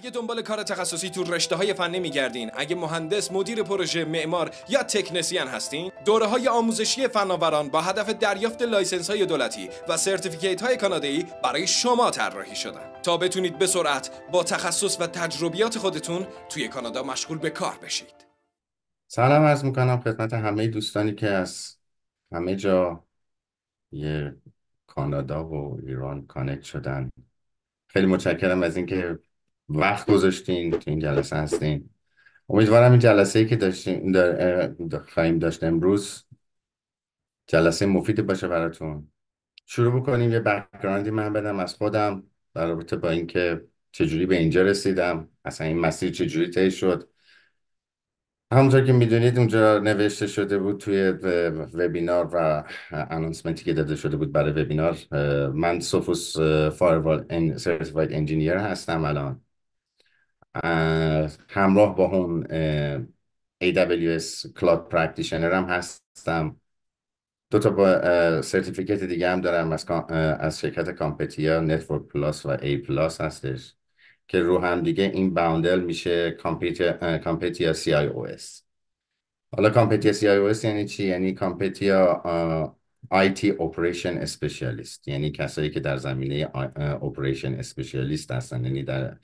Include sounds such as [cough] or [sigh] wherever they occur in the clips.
اگه دنبال کار تخصصی تو رشته های فنی میگردین اگه مهندس مدیر پروژه معمار یا تکنسین هستین دوره های آموزشی فناوران با هدف دریافت لایسنس های دولتی و سرتیفیکیت های کانادایی برای شما طراحی شدن تا بتونید به سرعت با تخصص و تجربیات خودتون توی کانادا مشغول به کار بشید سلام از میکنم خدمت همه دوستانی که از همه جا یه کانادا و ایران کانکت شدن خیلی متشکرم از اینکه وقت گذاشتین تو این جلسه هستین امیدوارم این جلسه ای که داشتیم خواهیم داشت امروز جلسه مفید باشه براتون شروع بکنیم یه بکگراندی من بدم از خودم در رابطه با اینکه چجوری به اینجا رسیدم اصلا این مسیر چجوری طی شد همونطور که میدونید اونجا نوشته شده بود توی وبینار و انانسمنتی که داده شده بود برای وبینار من سوفوس فایروال سرتیفاید انجینیر هستم الان همراه با اون AWS Cloud Practitioner هم هستم دو تا با سرتیفیکت دیگه هم دارم از, از شرکت کامپتیا نتورک پلاس و ای پلاس هستش که رو هم دیگه این باوندل میشه کامپتیا سی آی حالا کامپتیا سی یعنی چی؟ یعنی کامپتیا IT Operation Specialist یعنی کسایی که در زمینه Operation Specialist هستن یعنی در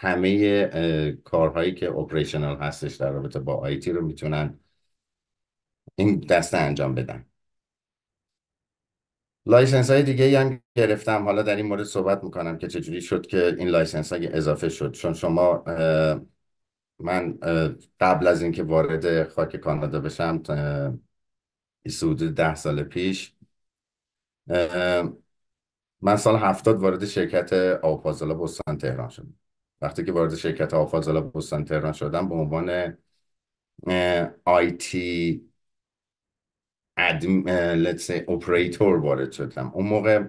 همه کارهایی که اپریشنال هستش در رابطه با آیتی رو میتونن این دسته انجام بدن لایسنس های دیگه هم گرفتم حالا در این مورد صحبت میکنم که چجوری شد که این لایسنس های اضافه شد چون شما من قبل از اینکه وارد خاک کانادا بشم حدود ده سال پیش من سال هفتاد وارد شرکت آوپازالا بستان تهران شدم وقتی که وارد شرکت آفازالا بستان تهران شدم به عنوان آیتی ادم اپراتور وارد شدم اون موقع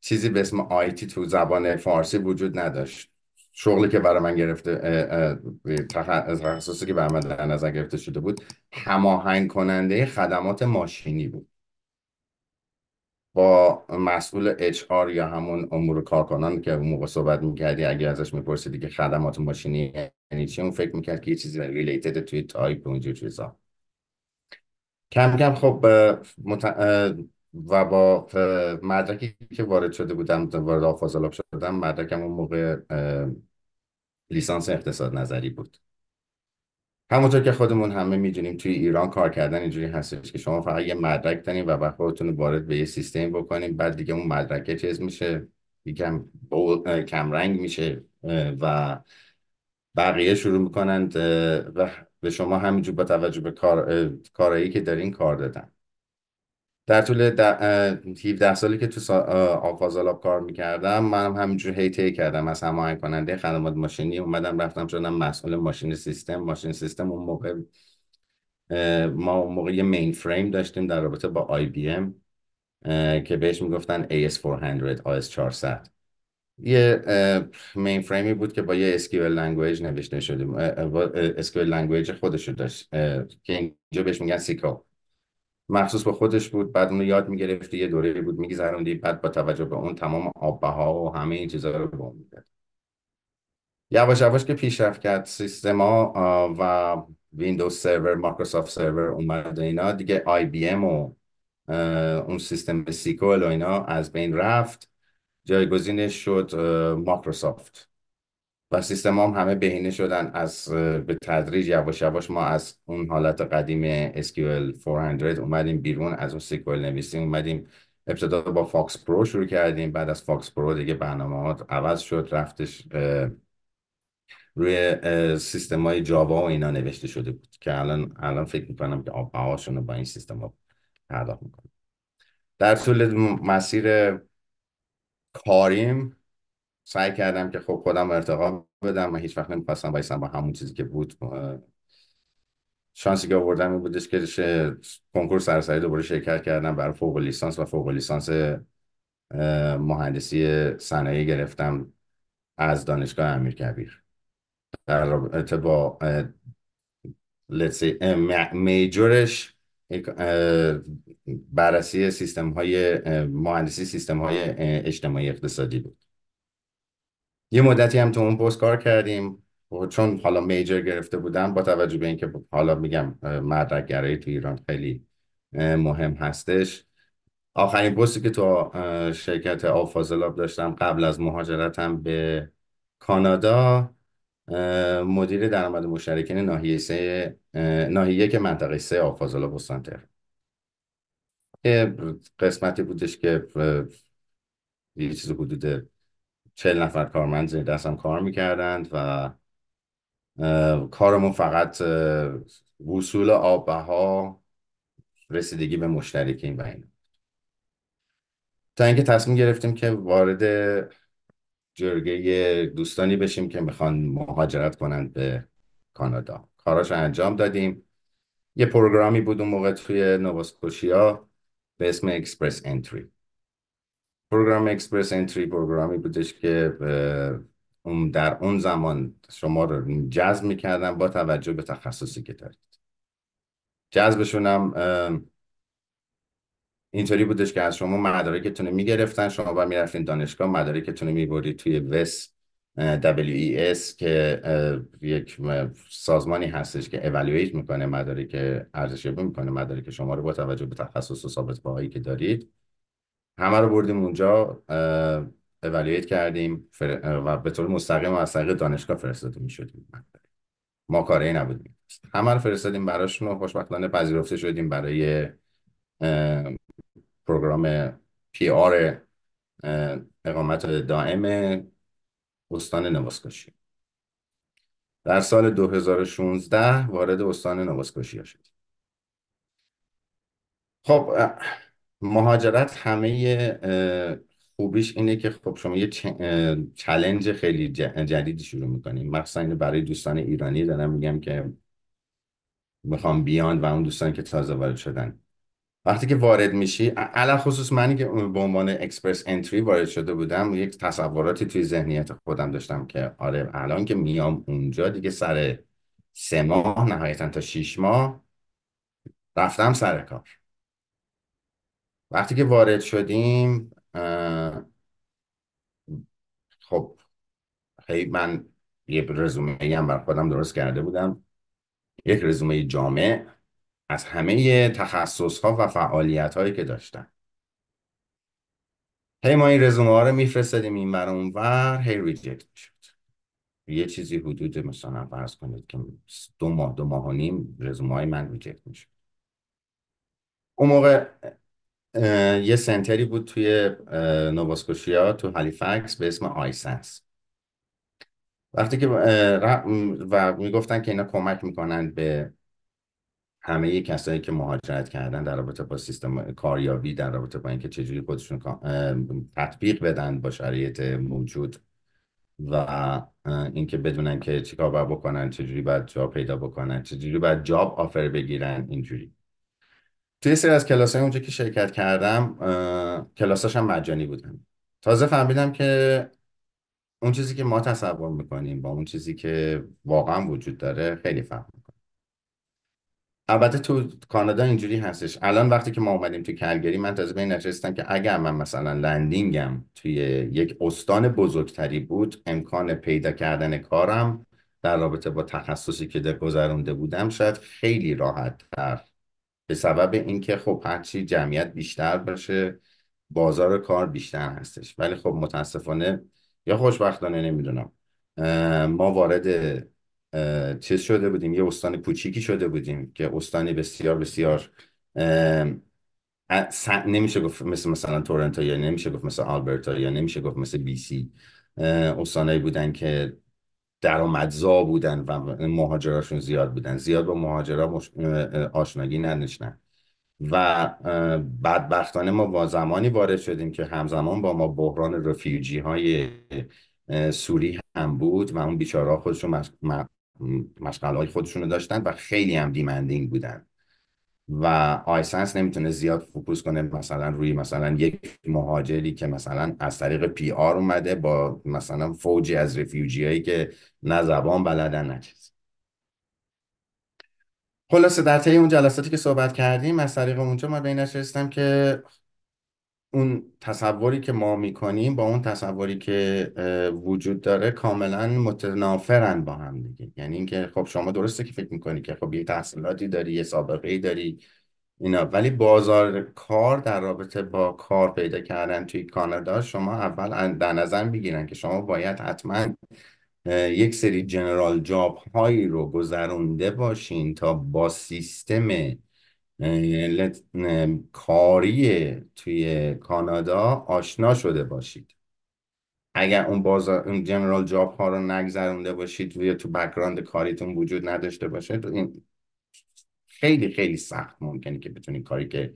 چیزی به اسم آیتی تو زبان فارسی وجود نداشت شغلی که برای من گرفته تخصصی که برای من در نظر گرفته شده بود هماهنگ کننده خدمات ماشینی بود با مسئول اچ آر یا همون امور کارکنان که اون موقع صحبت میکردی اگر ازش میپرسیدی که خدمات ماشینی یعنی چی اون فکر میکرد که یه چیزی ریلیتد توی تایپ اونجور چیزا کم کم خب و با مدرکی که وارد شده بودم وارد آفازالاب شدم مدرکم اون موقع لیسانس اقتصاد نظری بود همونطور که خودمون همه میدونیم توی ایران کار کردن اینجوری هستش که شما فقط یه مدرک دارین و بعد خودتون وارد به یه سیستم بکنین بعد دیگه اون مدرکه چیز میشه یکم کمرنگ میشه و بقیه شروع میکنند و به شما همینجور با توجه به کار، کارایی که دارین کار دادن در طول ده... 17 سالی که تو سا... کار کار میکردم منم همینجور هی تی کردم از همه کننده خدمات ماشینی اومدم رفتم شدم مسئول ماشین سیستم ماشین سیستم اون موقع ما اون موقع یه مین فریم داشتیم در رابطه با آی بی ام که بهش میگفتن AS400 AS400 یه مین فریمی بود که با یه SQL لنگویج نوشته شدیم. SQL لنگویج خودش داشت که اینجا بهش میگن سیکو مخصوص به خودش بود بعد اون یاد میگرفت یه دوره بود میگذروندی بعد با توجه به اون تمام ها و همه این چیزها رو به اون میداد یواش یواش که پیشرفت کرد سیستما و ویندوز سرور مایکروسافت سرور اومد و اینا دیگه آی بی و اون سیستم سیکل و اینا از بین رفت جایگزینش شد مایکروسافت و سیستم هم همه بهینه شدن از به تدریج یواش یواش ما از اون حالت قدیم SQL 400 اومدیم بیرون از اون سیکل نویسی اومدیم ابتدا با فاکس پرو شروع کردیم بعد از فاکس پرو دیگه برنامه عوض شد رفتش روی سیستم های جاوا و اینا نوشته شده بود که الان الان فکر میکنم که آبهاشون رو با این سیستم ها پرداخت میکنم در طول مسیر کاریم سعی کردم که خب خودم ارتقا بدم و هیچ وقت نمیخواستم بایستم با همون چیزی که بود شانسی که آوردم این بودش که کنکور سرسری دوباره شرکت کردم برای فوق لیسانس و فوق لیسانس مهندسی صنایع گرفتم از دانشگاه امیر کبیر در رابطه با میجورش بررسی سیستم های مهندسی سیستم های اجتماعی اقتصادی بود یه مدتی هم تو اون پست کار کردیم و چون حالا میجر گرفته بودم با توجه به اینکه حالا میگم مدرک گرایی تو ایران خیلی مهم هستش آخرین پستی که تو شرکت آفازلاب داشتم قبل از مهاجرتم به کانادا مدیر درآمد مشترکین ناحیه سه ناحیه که منطقه سه آفازلاب استان قسمتی بودش که یه چیز حدود چهل نفر کارمند زیر هم کار میکردند و کارمون فقط وصول آب ها رسیدگی به مشتری که این تا اینکه تصمیم گرفتیم که وارد جرگه دوستانی بشیم که میخوان مهاجرت کنند به کانادا کاراش انجام دادیم یه پروگرامی بود اون موقع توی نواسکوشیا به اسم اکسپرس انتری پروگرام اکسپرس انتری پروگرامی بودش که اون در اون زمان شما رو جذب میکردن با توجه به تخصصی که دارید جذبشون هم اینطوری بودش که از شما مدارکتون رو میگرفتن شما با میرفتین دانشگاه مدارکتون رو میبرید توی وس WES که یک سازمانی هستش که اولویت میکنه مدارک ارزشیابی میکنه که شما رو با توجه به تخصص و ثابت هایی که دارید همه رو بردیم اونجا اولیت کردیم و به طور مستقیم و از طریق دانشگاه فرستاده میشدیم ما کاری نبودیم همه رو فرستادیم براشون و خوشبختانه پذیرفته شدیم برای پروگرام پی آر اقامت دائم استان نواسکوشی در سال 2016 وارد استان نواسکوشی شدیم خب مهاجرت همه خوبیش اینه که خب شما یه چلنج خیلی جدیدی شروع میکنیم مخصوصا اینه برای دوستان ایرانی دارم میگم که میخوام بیان و اون دوستان که تازه وارد شدن وقتی که وارد میشی علا خصوص منی که به عنوان اکسپرس انتری وارد شده بودم یک تصوراتی توی ذهنیت خودم داشتم که آره الان که میام اونجا دیگه سر سه ماه نهایتا تا شیش ماه رفتم سر کار وقتی که وارد شدیم خب خیلی من یه رزومه هم بر خودم درست کرده بودم یک رزومه جامع از همه تخصص ها و فعالیت هایی که داشتن هی ما این رزومه ها رو میفرستادیم این بر اونور هی ریجکت شد یه چیزی حدود مثلا فرض کنید که دو ماه دو ماه و نیم رزومه های من ریجکت میشد اون موقع یه سنتری بود توی نوواسکوشیا تو هالیفکس به اسم آیسنس وقتی که و میگفتن که اینا کمک میکنن به همه کسایی که مهاجرت کردن در رابطه با سیستم کاریابی در رابطه با اینکه چجوری خودشون تطبیق بدن با شرایط موجود و اینکه بدونن که چیکار باید بکنن چجوری باید جا پیدا بکنن چجوری باید جاب آفر بگیرن اینجوری توی سری از کلاس های اونجا که شرکت کردم کلاساش هم مجانی بودن تازه فهمیدم که اون چیزی که ما تصور میکنیم با اون چیزی که واقعا وجود داره خیلی فرق میکنه البته تو کانادا اینجوری هستش الان وقتی که ما اومدیم تو کلگری من تازه به این که اگر من مثلا لندینگم توی یک استان بزرگتری بود امکان پیدا کردن کارم در رابطه با تخصصی که گذرونده بودم شاید خیلی راحت به سبب اینکه خب هرچی جمعیت بیشتر باشه بازار کار بیشتر هستش ولی خب متاسفانه یا خوشبختانه نمیدونم ما وارد چیز شده بودیم یه استان کوچیکی شده بودیم که استانی بسیار بسیار نمیشه گفت مثل مثلا تورنتو یا نمیشه گفت مثل آلبرتا یا نمیشه گفت مثل بی سی استانایی بودن که درآمدزا بودن و مهاجراشون زیاد بودن زیاد با مهاجرا مش... آشنایی نداشتن و بدبختانه ما با زمانی وارد شدیم که همزمان با ما بحران رفیوجی های سوری هم بود و اون بیچاره خودشون مشغله های خودشون رو داشتن و خیلی هم دیمندینگ بودن و آیسنس نمیتونه زیاد فوکوس کنه مثلا روی مثلا یک مهاجری که مثلا از طریق پی آر اومده با مثلا فوجی از رفیوجی هایی که نه زبان بلدن نه چیز خلاصه در طی اون جلساتی که صحبت کردیم از طریق اونجا ما به این که اون تصوری که ما میکنیم با اون تصوری که وجود داره کاملا متنافرن با هم دیگه یعنی اینکه خب شما درسته که فکر میکنی که خب یه تحصیلاتی داری یه سابقه ای داری اینا ولی بازار کار در رابطه با کار پیدا کردن توی کانادا شما اول در نظر بگیرن که شما باید حتما یک سری جنرال جاب هایی رو گذرونده باشین تا با سیستم کاری توی کانادا آشنا شده باشید اگر اون بازار اون جنرال جاب ها رو نگذرونده باشید یا تو بکراند کاریتون وجود نداشته باشه این خیلی خیلی سخت ممکنه که بتونید کاری که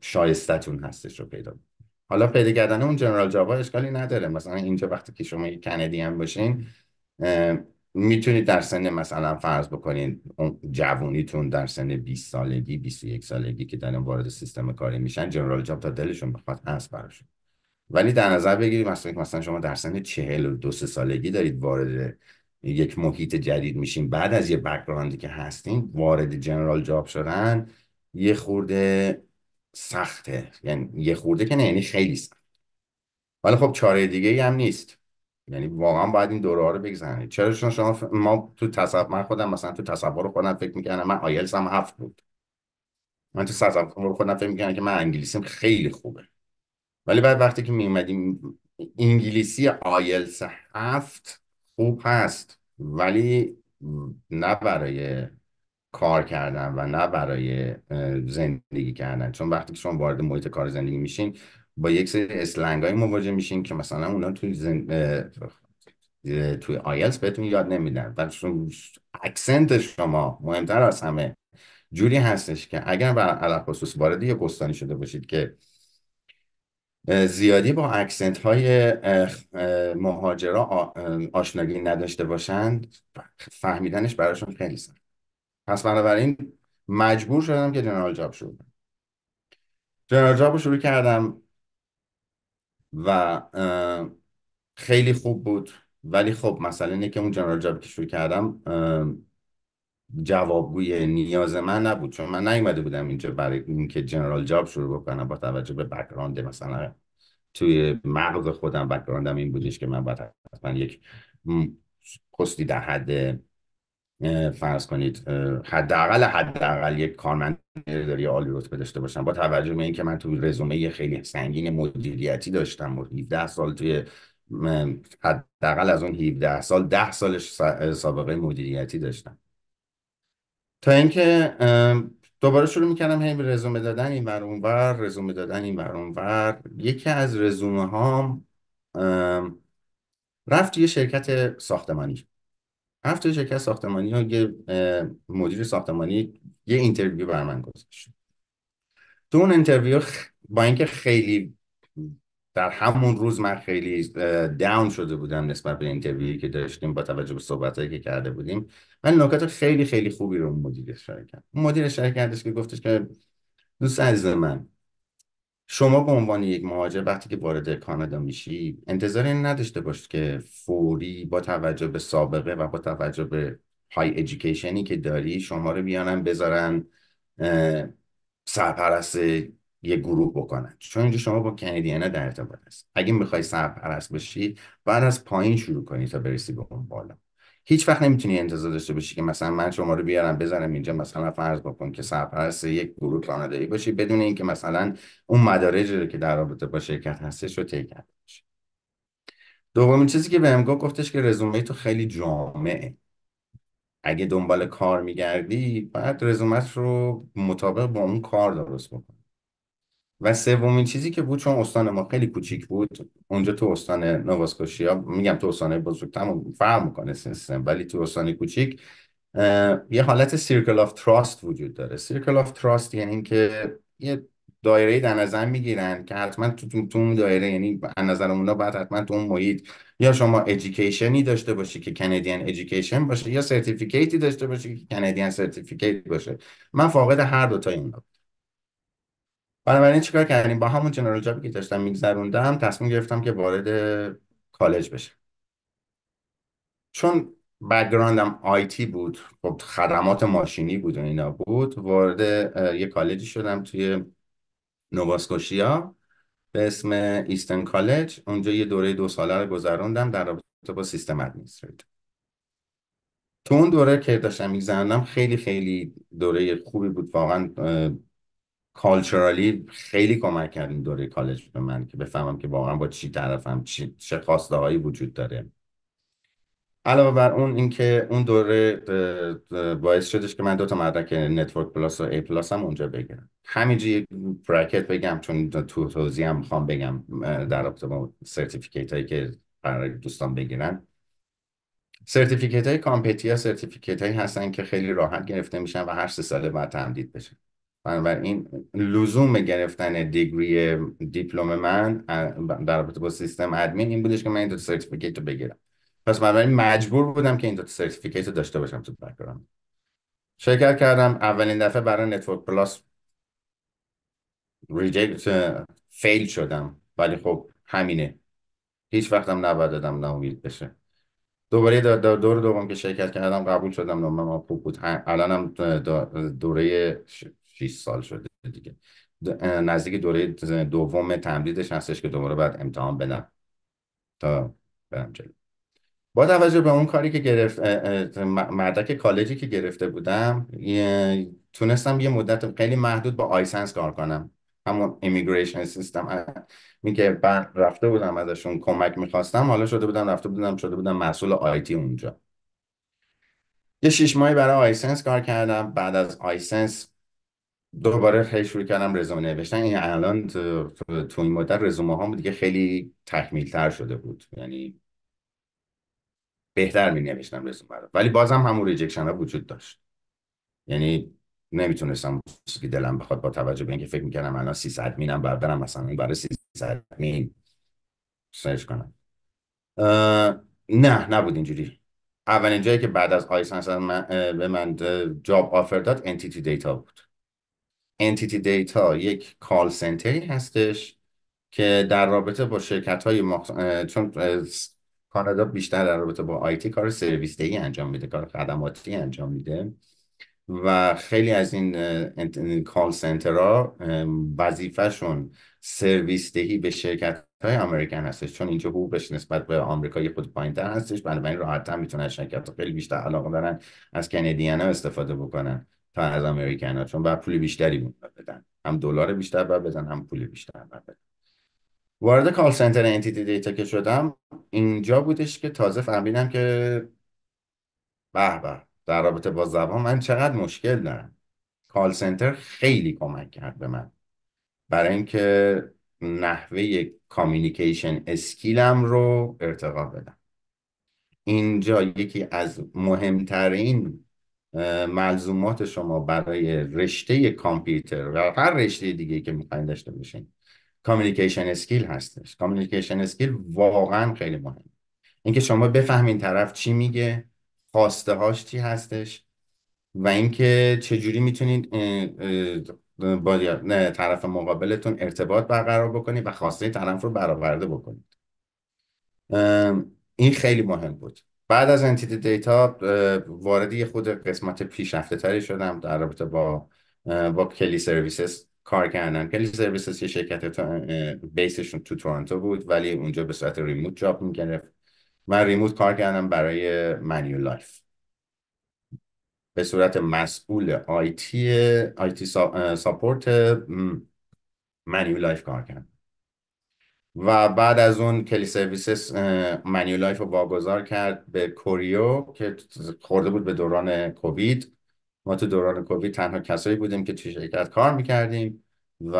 شایستتون هستش رو پیدا بود. حالا پیدا کردن اون جنرال جاب ها اشکالی نداره مثلا اینجا وقتی که شما یک کندی هم باشین میتونید در سن مثلا فرض بکنید جوونیتون در سن 20 سالگی 21 سالگی که دارن وارد سیستم کاری میشن جنرال جاب تا دلشون بخواد هست براشون ولی در نظر بگیرید مثلا مثلا شما در سن 42 سالگی دارید وارد یک محیط جدید میشین بعد از یه بک‌گراندی که هستین وارد جنرال جاب شدن یه خورده سخته یعنی یه خورده که نه یعنی خیلی سخت ولی خب چاره دیگه ای هم نیست یعنی واقعا باید این دوره ها رو چرا شما شما ما تو تصور من خودم مثلا تو تصور خودم فکر میکنم من آیلس هم هفت بود من تو تصور خودم فکر میکنم که من انگلیسیم خیلی خوبه ولی بعد وقتی که میمدیم انگلیسی آیلس هفت خوب هست ولی نه برای کار کردن و نه برای زندگی کردن چون وقتی که شما وارد محیط کار زندگی میشین با یک سری اسلنگ های مواجه میشین که مثلا اونا توی زن... توی بهتون یاد نمیدن و اکسنت شما مهمتر از همه جوری هستش که اگر بر خصوص وارد یه گستانی شده باشید که زیادی با اکسنت های مهاجرا آشنایی نداشته باشند فهمیدنش براشون خیلی سخت پس بنابراین مجبور شدم که جنرال جاب شد جنرال جاب رو شروع کردم و خیلی خوب بود ولی خب مثلا اینه که اون جنرال جاب که شروع کردم جوابگوی نیاز من نبود چون من نیومده بودم اینجا برای اینکه جنرال جاب شروع بکنم با توجه به بکراند مثلا توی مغز خودم بکراندم این بودش که من باید حتما یک پستی در حد فرض کنید حداقل حداقل یک کارمند داری عالی رتبه داشته باشم با توجه به اینکه من توی رزومه خیلی سنگین مدیریتی داشتم و 17 سال توی حداقل از اون 17 سال 10 سالش سابقه مدیریتی داشتم تا اینکه دوباره شروع میکردم همین رزومه دادن این بر ور رزومه دادن این بر یکی از رزومه هام رفت یه شرکت ساختمانی هفته شرکت ساختمانی ها یه مدیر ساختمانی یه اینترویو بر من گذاشت تو اون اینترویو با اینکه خیلی در همون روز من خیلی داون شده بودم نسبت به اینترویوی که داشتیم با توجه به صحبتایی که کرده بودیم من نکات خیلی خیلی خوبی رو مدیر اشاره کرد مدیر اشاره کردش که گفتش که دوست عزیز من شما به عنوان یک مهاجر وقتی که وارد کانادا میشی انتظار این نداشته باش که فوری با توجه به سابقه و با توجه به های ایژیکیشنی که داری شما رو بیانن بذارن سرپرست یه گروه بکنن چون اینجا شما با کنیدیانا در ارتباط هست اگه میخوای سرپرست بشی بعد از پایین شروع کنی تا برسی به اون بالا هیچ وقت نمیتونی انتظار داشته باشی که مثلا من شما رو بیارم بزنم اینجا مثلا فرض بکن که سرپرست یک گروه کانادایی باشی بدون اینکه مثلا اون مدارجی رو که در رابطه با شرکت هستش رو طی کرده باشی دومین چیزی که به گفت گفتش که رزومه تو خیلی جامعه اگه دنبال کار میگردی باید رزومت رو مطابق با اون کار درست بکن و سومین چیزی که بود چون استان ما خیلی کوچیک بود اونجا تو استان یا میگم تو استان بزرگ تمام فهم میکنه سیستم ولی تو استان کوچیک یه حالت سیرکل آف تراست وجود داره سیرکل آف تراست یعنی اینکه یه دایره در نظر میگیرن که حتما تو تو اون دایره یعنی از نظر اونا باید حتما تو اون محیط یا شما ادویکیشنی داشته باشی که کانادین ادویکیشن باشه یا سرتیفیکیتی داشته باشی که کانادین سرتیفیکیت باشه من فاقد هر دو تا اینا بنابراین چیکار کردیم با همون جنرال جابی که داشتم میگذروندم تصمیم گرفتم که وارد کالج بشم چون بکگراندم آیتی بود خب خدمات ماشینی بود و اینا بود وارد یه کالجی شدم توی نوواسکوشیا به اسم ایستن کالج اونجا یه دوره دو ساله رو گذروندم در رابطه با سیستم ادمینستریت تو اون دوره که داشتم میگذروندم خیلی خیلی دوره خوبی بود واقعا کالچرالی خیلی کمک کرد این دوره کالج به من که بفهمم که واقعا با چی طرفم چی چه خواسته هایی وجود داره علاوه بر اون اینکه اون دوره باعث شدش که من دو تا مدرک نتورک پلاس و ای پلاس هم اونجا بگیرم همینج یک بگم چون تو توضیح هم میخوام بگم در رابطه با سرتیفیکیت هایی که برای دوستان بگیرن سرتیفیکیت های کامپتیا سرتیفیکیت هایی هستن که خیلی راحت گرفته میشن و هر سه ساله بعد تمدید بشه بنابراین لزوم گرفتن دیگری دیپلم من در رابطه با سیستم ادمین این بودش که من این دوتا سرتیفیکیت رو بگیرم پس بنابراین مجبور بودم که این دوتا سرتیفیکیت رو داشته باشم تو شرکت کردم اولین دفعه برای نتورک پلاس ریجکت فیل شدم ولی خب همینه هیچ وقتم نباید دادم نامید بشه دوباره دور دوم که شرکت کردم قبول شدم ها خوب بود هم دوره 6 سال شده دیگه نزدیک دوره دوم تمدیدش هستش که دوباره بعد امتحان بدم تا برم جلو با توجه به اون کاری که گرفت مدرک کالجی که گرفته بودم تونستم یه مدت خیلی محدود با آیسنس کار کنم همون امیگریشن سیستم میگه بعد رفته بودم ازشون کمک میخواستم حالا شده بودم رفته بودم شده بودم مسئول آیتی اونجا یه شیش ماهی برای آیسنس کار کردم بعد از آیسنس دوباره خیلی شروع کردم رزومه نوشتن این یعنی الان تو, این مدت رزومه هم دیگه خیلی تکمیل تر شده بود یعنی بهتر می نوشتم رزومه رو ولی بازم همون ریجکشن ها وجود داشت یعنی نمیتونستم که دلم بخواد با توجه به اینکه فکر میکردم الان 300 مینم بعد مثلا برای 300 مین سرچ کنم نه نبود اینجوری اولین جایی که بعد از آیسنس من به من جاب آفر داد انتیتی دیتا بود انتیتی دیتا یک کال سنتری هستش که در رابطه با شرکت های مخ... چون کانادا بیشتر در رابطه با آیتی کار سرویس دهی انجام میده کار خدماتی انجام میده و خیلی از این, کال سنترها وظیفهشون سرویس دهی به شرکت های امریکن هستش چون اینجا حقوقش نسبت به آمریکای خود پایین تر هستش بنابراین راحت میتونن شرکت خیلی بیشتر علاقه دارن از کنیدیان استفاده بکنن از از امریکن چون بر پول بیشتری بود بدن هم دلار بیشتر بر بزن هم پول بیشتر باید وارد کال سنتر انتیتی دیتا که شدم اینجا بودش که تازه فهمیدم که به به در رابطه با زبان من چقدر مشکل دارم کال سنتر خیلی کمک کرد به من برای اینکه نحوه کامیونیکیشن اسکیلم رو ارتقا بدم اینجا یکی از مهمترین ملزومات شما برای رشته کامپیوتر و هر رشته دیگه که میخواین داشته باشین کامیکیشن اسکیل هستش کامیکیشن اسکیل واقعا خیلی مهم اینکه شما بفهمین طرف چی میگه خواسته هاش چی هستش و اینکه چجوری میتونید با طرف مقابلتون ارتباط برقرار بکنید و خواسته طرف رو برآورده بکنید این خیلی مهم بود بعد از انتیتی دیتا وارد خود قسمت پیشرفته تری شدم در رابطه با با کلی سرویسز کار کردن کلی سرویسز یه شرکت بیسشون تو تورنتو بود ولی اونجا به صورت ریموت جاب میگرفت من ریموت کار کردم برای منیو لایف به صورت مسئول آیتی آیتی ساپورت منیو لایف کار کردم و بعد از اون کلی سرویسس منیو لایف رو واگذار کرد به کوریو که خورده بود به دوران کووید ما تو دوران کووید تنها کسایی بودیم که توی شرکت کار میکردیم و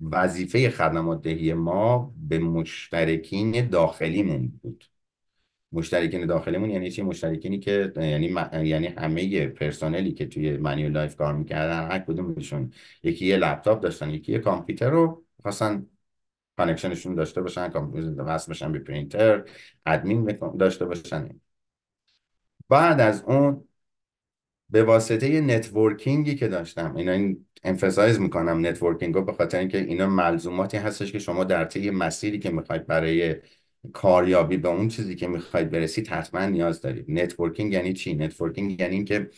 وظیفه خدمات دهی ما به مشترکین داخلیمون بود مشترکین داخلیمون یعنی چی مشترکینی که یعنی یعنی همه پرسنلی که توی منیو لایف کار میکردن هر کدومشون یکی یه لپتاپ داشتن یکی یه کامپیوتر رو خواستن کانکشنشون داشته باشن وصل باشن به پرینتر ادمین داشته باشن بعد از اون به واسطه نتورکینگی که داشتم اینا این امفسایز میکنم نتورکینگ رو به خاطر اینکه اینا ملزوماتی هستش که شما در طی مسیری که میخواید برای کاریابی به اون چیزی که میخواید برسید حتما نیاز دارید نتورکینگ یعنی چی نتورکینگ یعنی اینکه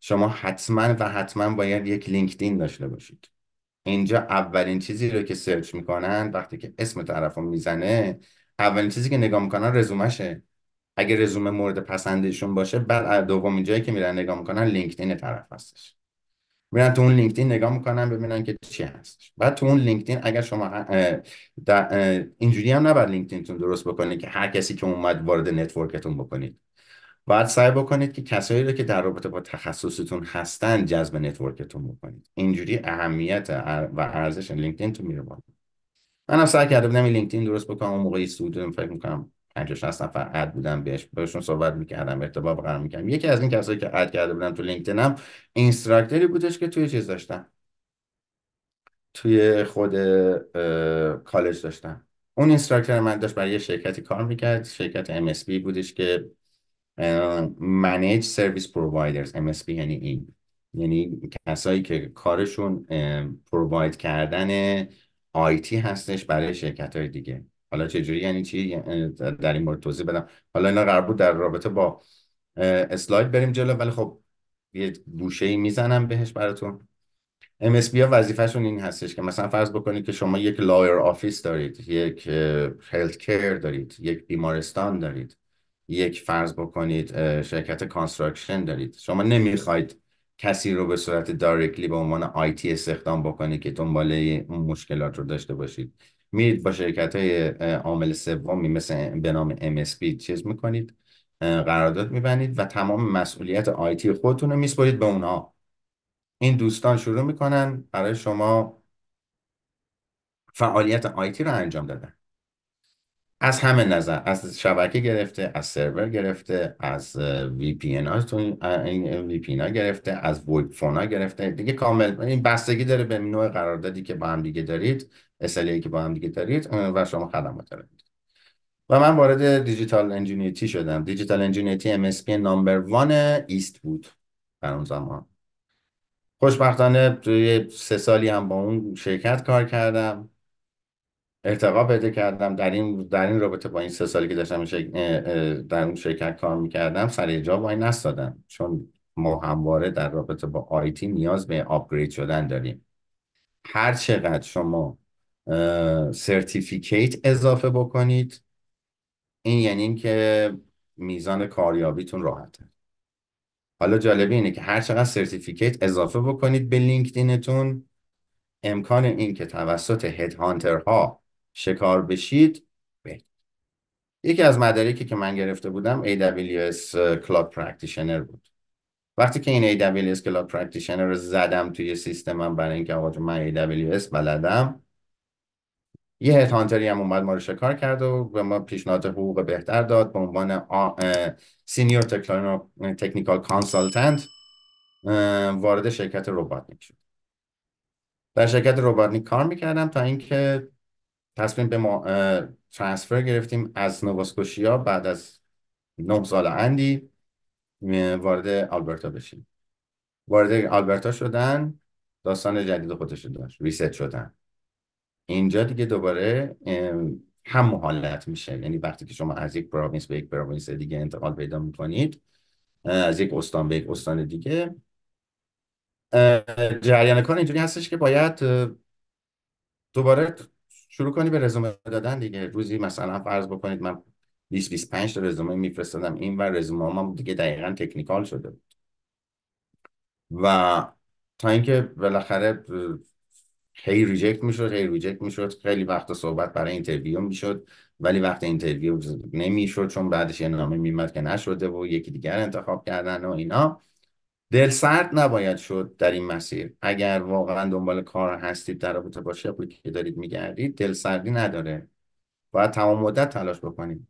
شما حتما و حتما باید یک لینکدین داشته باشید اینجا اولین چیزی رو که سرچ میکنن وقتی که اسم طرف رو میزنه اولین چیزی که نگاه میکنن رزومهشه اگه رزومه مورد پسندشون باشه بعد دوم جایی که میرن نگاه میکنن لینکدین طرف هستش میرن تو اون لینکدین نگاه میکنن ببینن که چی هستش بعد تو اون لینکدین اگر شما اینجوری هم نباید لینکدینتون درست بکنید که هر کسی که اومد وارد نتورکتون بکنید باید سعی بکنید که کسایی رو که در رابطه با تخصصتون هستن جذب نتورکتون بکنید اینجوری اهمیت و ارزش لینکدین تو میره بالا منم سعی کرده بودم این لینکدین درست بکنم اون موقعی سود فکر میکنم 50 60 نفر اد بودم بهش بهشون صحبت میکردم ارتباط برقرار میکردم یکی از این کسایی که اد کرده بودم تو لینکدینم اینستراکتوری بودش که توی چیز داشتم توی خود کالج داشتم اون اینستراکتور من داشت برای یه شرکتی کار میکرد شرکت MSB بودش که منیج سرویس پرووایدرز MSP یعنی این یعنی کسایی که کارشون پروواید کردن آیتی هستش برای شرکت های دیگه حالا چجوری یعنی چی یعنی، در این مورد توضیح بدم حالا اینا قرار بود در رابطه با اسلاید بریم جلو ولی خب یه گوشه ای میزنم بهش براتون MSP ها وظیفهشون این هستش که مثلا فرض بکنید که شما یک لایر آفیس دارید یک هلت کیر دارید یک بیمارستان دارید یک فرض بکنید شرکت کانستراکشن دارید شما نمیخواید کسی رو به صورت دایرکتلی به عنوان تی استخدام بکنید که دنباله اون مشکلات رو داشته باشید میرید با شرکت های عامل سومی مثل به نام MSP چیز میکنید قرارداد میبندید و تمام مسئولیت تی خودتون رو میسپرید به اونا این دوستان شروع میکنن برای شما فعالیت تی رو انجام دادن از همه نظر از شبکه گرفته از سرور گرفته از وی پی ان این وی پی گرفته از فون ها گرفته دیگه کامل این بستگی داره به نوع قراردادی که با هم دیگه دارید اسلی که با هم دیگه دارید و شما خدمات رو و من وارد دیجیتال انجینیتی شدم دیجیتال انجینیتی ام اس پی نمبر 1 ایست بود در اون زمان خوشبختانه توی سه سالی هم با اون شرکت کار کردم ارتقا پیدا کردم در این در این رابطه با این سه سالی که داشتم در اون شرکت کار میکردم سر جا وای نستادم چون ما همواره در رابطه با آیتی نیاز به آپگرید شدن داریم هر چقدر شما سرتیفیکیت اضافه بکنید این یعنی اینکه که میزان کاریابیتون راحته حالا جالبی اینه که هر چقدر سرتیفیکیت اضافه بکنید به لینکدینتون امکان این که توسط هید هانترها شکار بشید یکی از مدارکی که من گرفته بودم AWS Cloud Practitioner بود وقتی که این AWS Cloud Practitioner رو زدم توی سیستمم برای اینکه آقا من AWS بلدم یه هتانتری هم اومد ما رو شکار کرد و به ما پیشنهاد حقوق بهتر داد به عنوان سینیور تکنیکال کانسالتنت وارد شرکت روباتنیک شد در شرکت روباتنیک کار میکردم تا اینکه تصمیم به ما ترانسفر گرفتیم از نوواسکوشیا بعد از نه سال اندی وارد آلبرتا بشیم وارد آلبرتا شدن داستان جدید خودش داشت ریست شدن اینجا دیگه دوباره هم محالت میشه یعنی وقتی که شما از یک پروینس به یک پروینس دیگه انتقال پیدا میکنید از یک استان به یک استان دیگه جریان کار اینجوری هستش که باید دوباره شروع کنی به رزومه دادن دیگه روزی مثلا فرض بکنید من 20 25 تا رزومه میفرستادم این و رزومه هم دیگه دقیقا تکنیکال شده بود و تا اینکه بالاخره هی ریجکت میشد هی ریجکت میشد خیلی وقت صحبت برای اینترویو میشد ولی وقت اینترویو نمیشد چون بعدش یه نامه میمد که نشده و یکی دیگر انتخاب کردن و اینا دلسرد نباید شد در این مسیر اگر واقعا دنبال کار هستید در رابطه با شغلی که دارید میگردید دلسردی نداره باید تمام مدت تلاش بکنید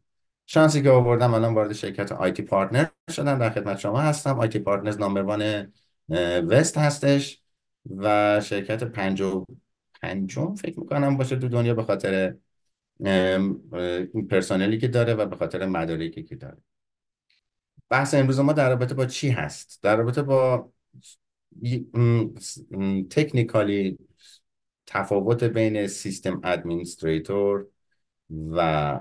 شانسی که آوردم الان وارد شرکت آیتی پارتنر شدم در خدمت شما هستم آیتی پارتنرز نمبر وست هستش و شرکت پنجو پنجم فکر میکنم باشه تو دنیا به خاطر این پرسنلی که داره و به خاطر مدارکی که داره بحث امروز ما در رابطه با چی هست در رابطه با تکنیکالی تفاوت بین سیستم ادمینستریتور و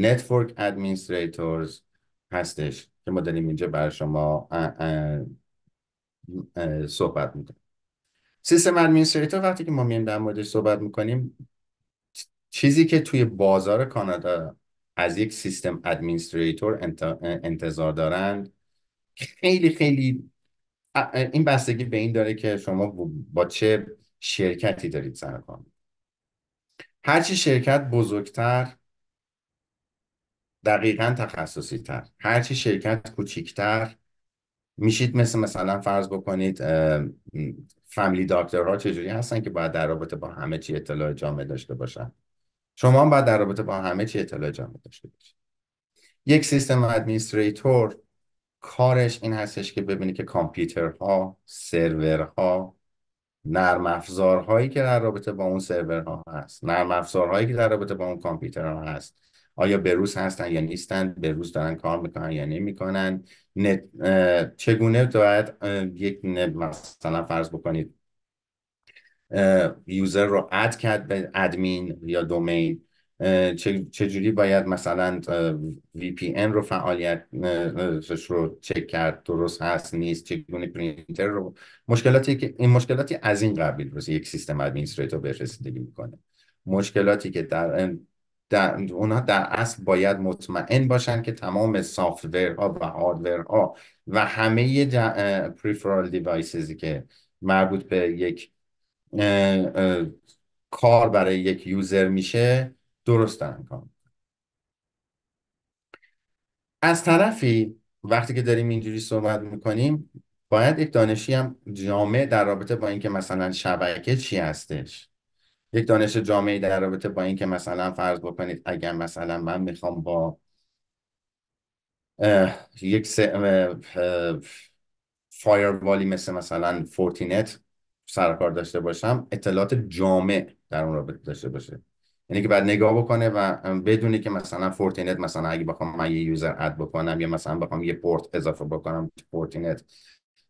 نتورک ادمینستریتورز هستش که ما داریم اینجا بر شما صحبت میکنیم سیستم ادمینستریتور وقتی که ما میایم در موردش صحبت میکنیم چیزی که توی بازار کانادا از یک سیستم ادمینستریتور انتظار دارند خیلی خیلی این بستگی به این داره که شما با چه شرکتی دارید سر کار هرچی شرکت بزرگتر دقیقا تخصصی تر هرچی شرکت کوچیکتر میشید مثل مثلا فرض بکنید فامیلی داکترها چجوری هستن که باید در رابطه با همه چی اطلاع جامعه داشته باشن شما هم باید در رابطه با همه چی اطلاع جمع داشته باشید یک سیستم ادمینستریتور کارش این هستش که ببینی که کامپیوترها سرورها نرم افزارهایی که در رابطه با اون سرورها هست نرم افزارهایی که در رابطه با اون کامپیوترها هست آیا بروز هستن یا نیستن بروز دارن کار میکنن یا نمیکنن نت... چگونه باید یک مثلا فرض بکنید یوزر رو اد کرد به ادمین یا دومین چجوری باید مثلا وی پی رو فعالیت رو چک کرد درست هست نیست چگونه پرینتر رو مشکلاتی که این مشکلاتی از این قبیل رو یک سیستم رو بهش رسیدگی میکنه مشکلاتی که در در اونا در اصل باید مطمئن باشن که تمام ها و ها و همه پریفرال دیوایسزی که مربوط به یک کار برای یک یوزر میشه درست دارن از طرفی وقتی که داریم اینجوری صحبت میکنیم باید یک دانشی هم جامع در رابطه با اینکه مثلا شبکه چی هستش یک دانش جامعی در رابطه با اینکه مثلا فرض بکنید اگر مثلا من میخوام با یک فایروالی مثل مثلا فورتینت سرکار داشته باشم اطلاعات جامع در اون رابطه داشته باشه یعنی که بعد نگاه بکنه و بدونی که مثلا فورتینت مثلا اگه بخوام من یه یوزر اد بکنم یا مثلا بخوام یه پورت اضافه بکنم فورتینت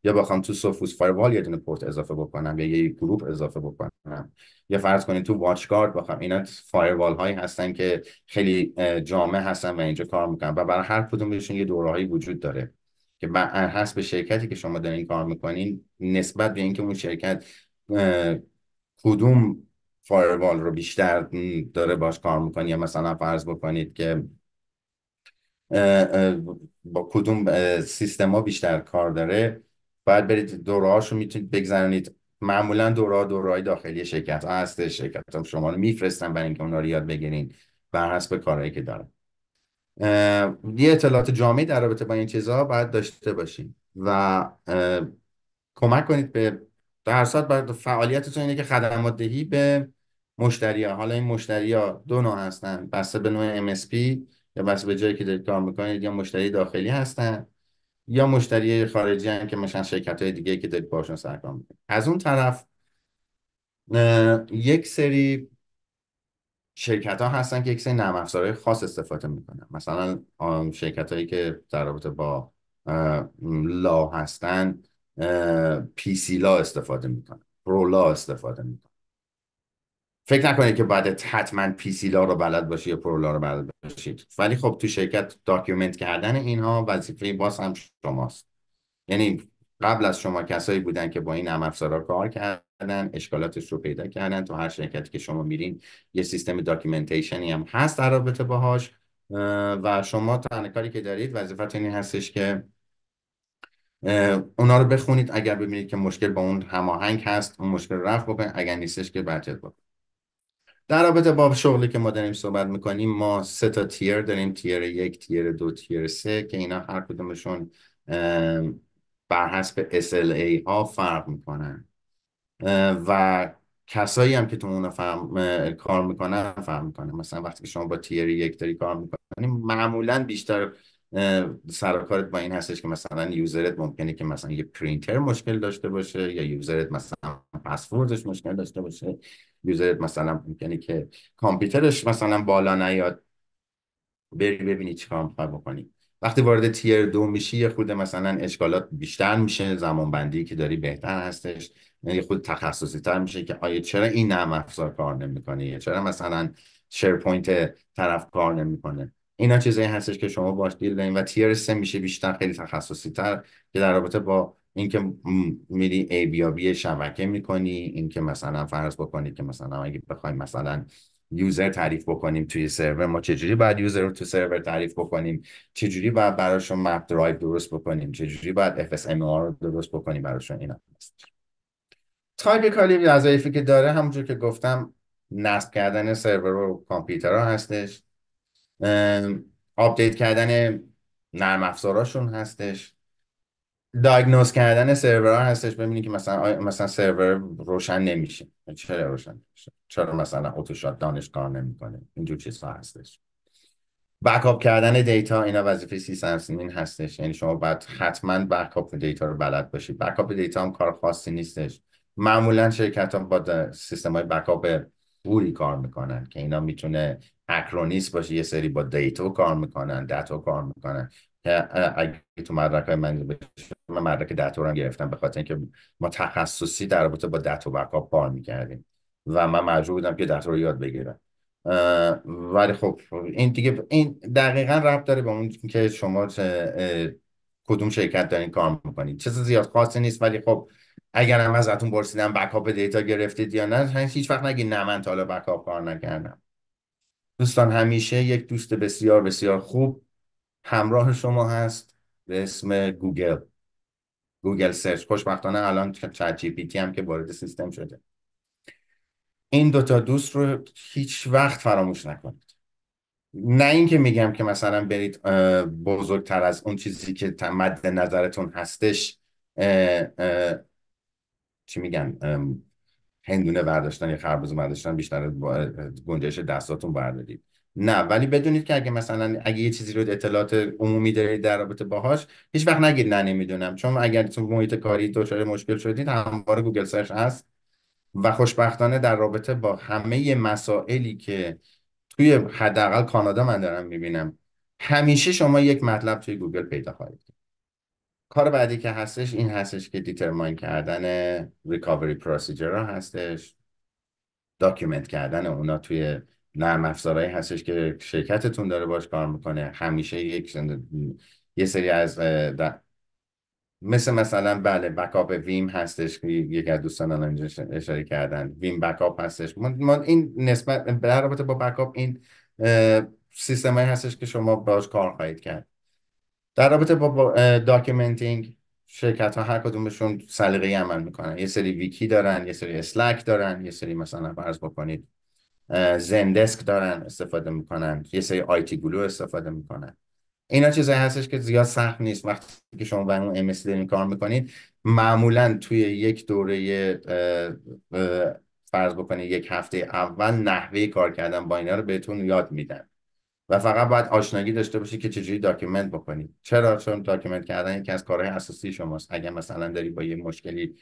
یا بخوام تو سوفوس فایروال یه دونه پورت اضافه بکنم یا یه گروپ اضافه بکنم یا فرض کنید تو گارد بخوام اینا فایروال هایی هستن که خیلی جامع هستن و اینجا کار میکنن و برای هر کدومشون یه دورهایی وجود داره که بر به شرکتی که شما دارین کار میکنین نسبت به اینکه اون شرکت کدوم فایروال رو بیشتر داره باش کار میکنی یا مثلا فرض بکنید که با کدوم سیستما بیشتر کار داره باید برید دوره رو میتونید بگذرانید معمولا دوره دورهای داخلی شرکت هستش شرکت هم شما رو میفرستن برای اینکه اونا رو یاد بگیرین بر حسب کارهایی که دارن یه اطلاعات جامعی در رابطه با این چیزها باید داشته باشیم و کمک کنید به در فعالیتتون اینه که خدمات دهی به مشتری ها حالا این مشتری ها دو نوع هستن بسته به نوع MSP یا بسته به جایی که دارید کار میکنید یا مشتری داخلی هستن یا مشتری خارجی هم که مثلا شرکت های دیگه که دارید باشون سرکار میکنید از اون طرف یک سری شرکت ها هستن که یک سری نرم خاص استفاده میکنن مثلا شرکت هایی که در رابطه با لا هستن پی سی لا استفاده میکنن لا استفاده میکنن فکر نکنید که بعد حتما پی سی لا رو بلد باشی یا پرو لا رو بلد باشید ولی خب تو شرکت داکیومنت کردن اینها وظیفه باز هم شماست یعنی قبل از شما کسایی بودن که با این نرم افزارها کار کرد کردن اشکالاتش رو پیدا کردن تو هر شرکتی که شما میرین یه سیستم داکیومنتیشنی هم هست در رابطه باهاش و شما تنها کاری که دارید وظیفتون این هستش که اونا رو بخونید اگر ببینید که مشکل با اون هماهنگ هست اون مشکل رو رفع بکنید اگر نیستش که باید بکنید در رابطه با شغلی که ما داریم صحبت میکنیم ما سه تا تیر داریم تیر یک تیر دو تیر سه که اینا هر کدومشون بر حسب SLA ها فرق میکنن و کسایی هم که تو اون فهم کار میکنن فهم میکنه مثلا وقتی که شما با تیری یک داری کار میکنی معمولا بیشتر سرکارت با این هستش که مثلا یوزرت ممکنه که مثلا یه پرینتر مشکل داشته باشه یا یوزرت مثلا پسوردش مشکل داشته باشه یوزرت مثلا ممکنه که کامپیوترش مثلا بالا نیاد بری ببینی چیکار میخوای بکنی وقتی وارد تیر دو میشی یه خود مثلا اشکالات بیشتر میشه زمان بندی که داری بهتر هستش یعنی خود تخصصی تر میشه که آیا چرا این نرم افزار کار نمیکنه چرا مثلا شیرپوینت طرف کار نمیکنه اینا چیزایی هستش که شما باش دیل دارین و تیر سه میشه بیشتر خیلی تخصصی تر که در رابطه با اینکه میری بی شبکه میکنی اینکه مثلا فرض بکنی که مثلا اگه بخوایم مثلا یوزر تعریف بکنیم توی سرور ما چجوری باید یوزر رو تو سرور تعریف بکنیم چجوری باید براشون مپ درایو درست بکنیم چجوری باید FSMR رو درست بکنیم براشون اینا تایپ کالی وظایفی که داره همونجور که گفتم نصب کردن سرور و ها هستش آپدیت کردن نرم افزاراشون هستش دایگنوز کردن سرور ها هستش ببینید که مثلا مثلا سرور روشن نمیشه چرا روشن نمیشه چرا مثلا شات دانش کار نمیکنه اینجور چیزها هستش بکاپ کردن دیتا اینا وظیفه سی این هستش یعنی شما باید حتما بکاپ دیتا رو بلد باشید بکاپ دیتا هم کار خاصی نیستش معمولا شرکت ها با سیستم های بکاپ پوری کار میکنن که اینا میتونه اکرونیس باشه یه سری با دیتو کار میکنن دیتا کار میکنن اگه تو مدرک های من بشه من مدرک رو گرفتم به خاطر اینکه ما تخصصی در رابطه با و بکاپ کار میکردیم و من مجبور بودم که دیتا رو یاد بگیرم ولی خب این دیگه این دقیقا ربط داره به اون که شما کدوم شرکت دارین کار میکنید چیز زیاد خاصی نیست ولی خب اگر هم ازتون پرسیدم بکاپ دیتا گرفتید یا نه هیچ وقت نگی نه من تا حالا بکاپ کار نکردم دوستان همیشه یک دوست بسیار بسیار خوب همراه شما هست به اسم گوگل گوگل سرچ خوشبختانه الان چت جی پی تی هم که وارد سیستم شده این دوتا دوست رو هیچ وقت فراموش نکنید نه اینکه میگم که مثلا برید بزرگتر از اون چیزی که مد نظرتون هستش چی میگن هندونه برداشتن یا خربز برداشتن بیشتر گنجایش دستاتون بردارید نه ولی بدونید که اگه مثلا اگه یه چیزی رو اطلاعات عمومی دارید در رابطه باهاش هیچ وقت نگید نه نمیدونم چون اگر تو محیط کاری دچار مشکل شدید همواره گوگل سرچ هست و خوشبختانه در رابطه با همه مسائلی که توی حداقل کانادا من دارم میبینم همیشه شما یک مطلب توی گوگل پیدا خواهید کار بعدی که هستش این هستش که دیترماین کردن ریکاوری پروسیجر ها هستش داکیومنت کردن اونا توی نرم افزارهایی هستش که شرکتتون داره باش کار میکنه همیشه یک یه سری از مثل مثلا بله بکاپ ویم هستش که یکی از دوستان الان اینجا اشاره کردن ویم بکاپ هستش ما این نسبت به رابطه با بکاپ این سیستمایی هستش که شما باش کار خواهید کرد در رابطه با داکیومنتینگ شرکت ها هر کدومشون سلیقه عمل میکنن یه سری ویکی دارن یه سری اسلک دارن یه سری مثلا فرض بکنید زندسک دارن استفاده میکنن یه سری آیتی گلو استفاده میکنن اینا چیزایی هستش که زیاد سخت نیست وقتی که شما برای اون ام دارین کار میکنید معمولا توی یک دوره فرض بکنید یک هفته اول نحوه کار کردن با اینا رو بهتون یاد میدن و فقط باید آشنایی داشته باشی که چجوری داکیومنت بکنی چرا چون داکیومنت کردن یکی از کارهای اساسی شماست اگر مثلا داری با یه مشکلی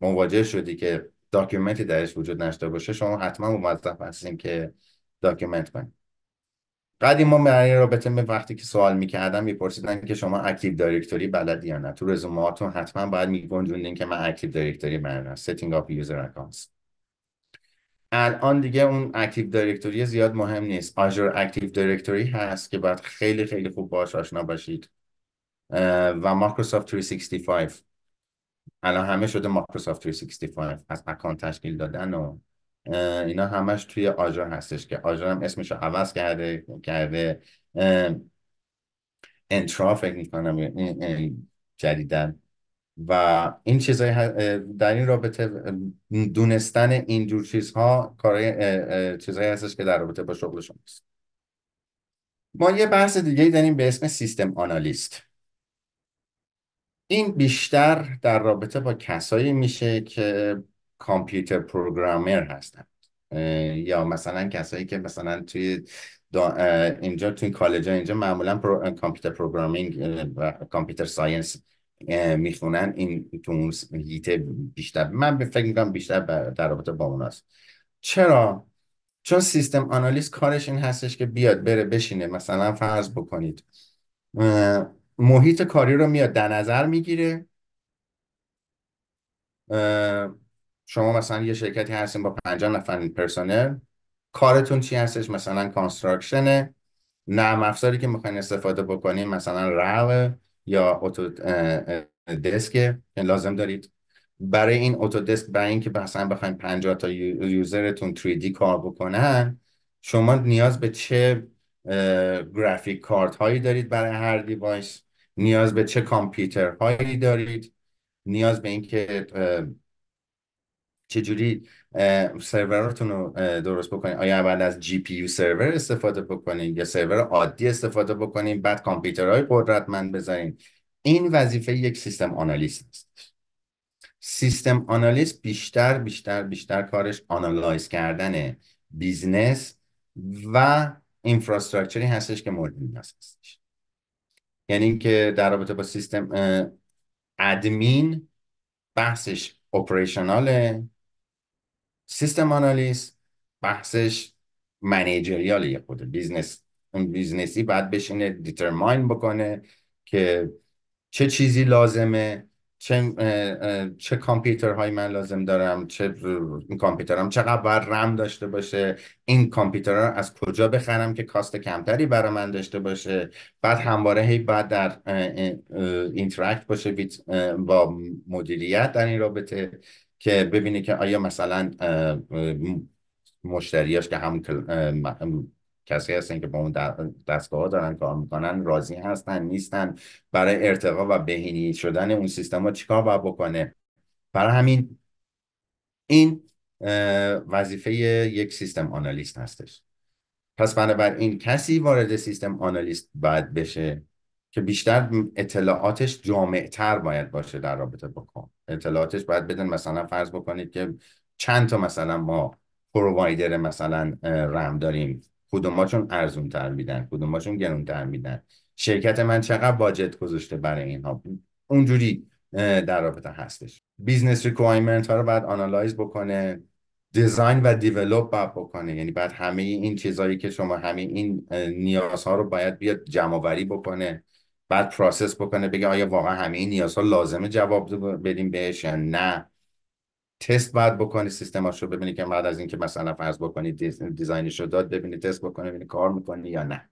مواجه شدی که داکیومنتی درش وجود نشته باشه شما حتما موظف هستین که داکیومنت کنید قدیم ما برای رابطه به وقتی که سوال میکردم میپرسیدن که شما اکتیو دایرکتوری بلدی یا نه تو رزومه هاتون حتما باید میگنجوندین که من اکتیو دایرکتوری بلدم ستینگ اپ یوزر accounts. الان دیگه اون اکتیو دایرکتوری زیاد مهم نیست آژور اکتیو دایرکتوری هست که باید خیلی خیلی خوب باهاش آشنا باشید و مایکروسافت 365 الان همه شده مایکروسافت 365 از اکانت تشکیل دادن و اینا همش توی آژور هستش که آژور هم اسمش رو عوض کرده کرده انترا فکر میکنم جدیدن و این چیزای در این رابطه دونستن اینجور چیزها کارهای چیزهایی هستش که در رابطه با شغل شماست ما یه بحث دیگه داریم به اسم سیستم آنالیست این بیشتر در رابطه با کسایی میشه که کامپیوتر پروگرامر هستن یا مثلا کسایی که مثلا توی اینجا توی کالج اینجا معمولا کامپیوتر پروگرامینگ و کامپیوتر ساینس میخونن این تو اون هیته بیشتر من به فکر میکنم بیشتر در رابطه با اوناست چرا چون سیستم آنالیز کارش این هستش که بیاد بره بشینه مثلا فرض بکنید محیط کاری رو میاد در نظر میگیره شما مثلا یه شرکتی هستین با 50 نفر پرسنل کارتون چی هستش مثلا کانستراکشنه نرم افزاری که میخواین استفاده بکنین مثلا رعوه یا دسک لازم دارید برای این اتودسک برای اینکه مثلا بخوایم 50 تا یوزرتون 3D کار بکنن شما نیاز به چه گرافیک کارت هایی دارید برای هر دیوایس نیاز به چه کامپیوتر هایی دارید نیاز به اینکه چجوری سرورتون رو درست بکنین آیا بعد از جی پی یو سرور استفاده بکنین یا سرور عادی استفاده بکنین بعد کامپیوترهای قدرتمند بذارین این وظیفه یک سیستم آنالیست است سیستم آنالیست بیشتر بیشتر بیشتر کارش آنالایز کردن بیزنس و اینفراستراکچری هستش که مورد نیاز هستش یعنی اینکه در رابطه با سیستم ادمین بحثش اپریشناله سیستم آنالیز بحثش منیجریال یه خود بیزنس اون بیزنسی بعد بشینه دیترماین بکنه که چه چیزی لازمه چه چه کامپیوتر من لازم دارم چه این کامپیوترم چقدر باید رم داشته باشه این کامپیوتر ها از کجا بخرم که کاست کمتری برای من داشته باشه بعد همواره هی بعد در اینتراکت باشه با مدیریت در این رابطه که ببینه که آیا مثلا مشتریاش که هم کسی هستن که با اون دستگاه ها دارن کار میکنن راضی هستن نیستن برای ارتقا و بهینی شدن اون سیستم ها چیکار باید بکنه برای همین این وظیفه یک سیستم آنالیست هستش پس بنابراین کسی وارد سیستم آنالیست باید بشه که بیشتر اطلاعاتش جامعتر باید باشه در رابطه با کام اطلاعاتش باید بدن مثلا فرض بکنید که چند تا مثلا ما پرووایدر مثلا رم داریم چون ارزون تر میدن چون گرون تر میدن شرکت من چقدر باجت گذاشته برای اینها اونجوری در رابطه هستش بیزنس ریکوایرمنت ها رو باید آنالایز بکنه دیزاین و دیولوپ باید بکنه یعنی بعد همه این چیزهایی که شما همه این نیازها رو باید بیاد جمع بکنه بعد پروسس بکنه بگه آیا واقعا همه این نیازها لازمه جواب بدیم بهش یا نه تست باید بکنی سیستماش رو ببینی که بعد از اینکه مثلا فرض بکنی دیزاینش رو داد ببینی تست بکنه ببینی کار میکنی یا نه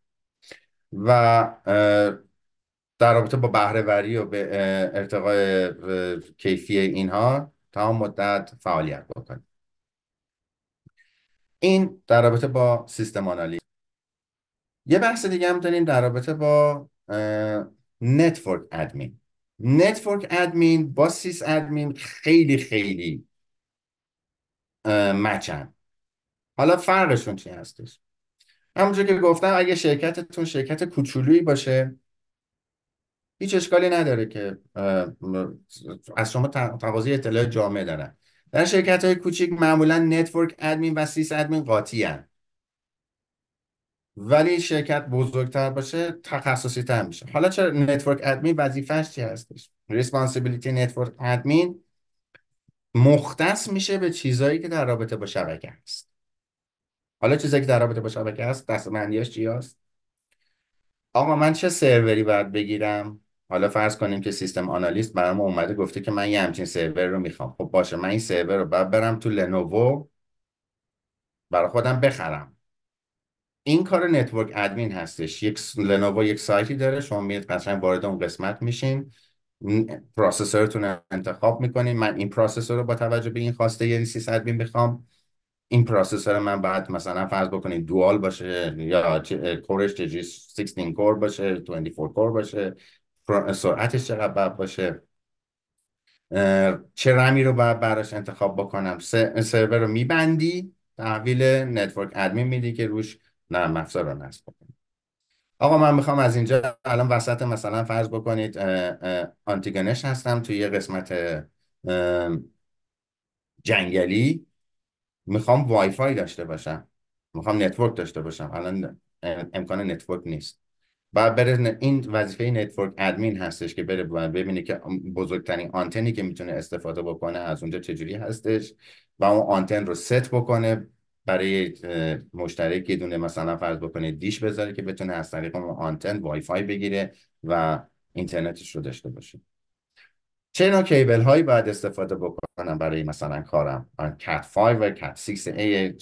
و در رابطه با بهرهوری و به ارتقای کیفی اینها تا مدت فعالیت بکنی این در رابطه با سیستم آنالیز یه بحث دیگه هم داریم در رابطه با نتورک ادمین نتورک ادمین با سیس ادمین خیلی خیلی مچن حالا فرقشون چی هستش همونجور که گفتم اگه شرکتتون شرکت کوچولویی باشه هیچ اشکالی نداره که از شما تقاضی اطلاع جامعه دارن در شرکت های کوچیک معمولا نتورک ادمین و سیس ادمین قاطی هن. ولی شرکت بزرگتر باشه تخصصی تر میشه حالا چرا نتورک ادمین وظیفش چی هستش ریسپانسیبیلیتی نتورک ادمین مختص میشه به چیزایی که در رابطه با شبکه هست حالا چیزایی که در رابطه با شبکه هست دست مندیاش چی هست آقا من چه سروری باید بگیرم حالا فرض کنیم که سیستم آنالیست برام اومده گفته که من یه همچین سرور رو میخوام خب باشه من این سرور رو برم تو لنوو برای خودم بخرم این کار نتورک ادمین هستش یک لنوو یک سایتی داره شما میرید قشنگ وارد اون قسمت میشین پروسسورتون رو انتخاب میکنین من این پروسسور رو با توجه به این خواسته یعنی 300 بین بخوام این پروسسور من بعد مثلا فرض بکنید دوال باشه یا کورش چجوری 16 کور باشه 24 کور باشه سرعتش چقدر باید باشه چه رمی رو باید براش انتخاب بکنم سرور رو میبندی تحویل نتورک ادمین میدی که روش نه افزار رو نصب آقا من میخوام از اینجا الان وسط مثلا فرض بکنید آنتیگنش هستم توی یه قسمت جنگلی میخوام وای فای داشته باشم میخوام نتورک داشته باشم الان امکان نتورک نیست بعد بره این وظیفه نتورک ادمین هستش که بره ببینه که بزرگترین آنتنی که میتونه استفاده بکنه از اونجا چجوری هستش و اون آنتن رو ست بکنه برای مشترک یه دونه مثلا فرض بکنید دیش بذاره که بتونه از طریق اون آنتن وای فای بگیره و اینترنتش رو داشته باشه چه نوع کیبل هایی باید استفاده بکنم برای مثلا کارم کت 5 و کت 6 ای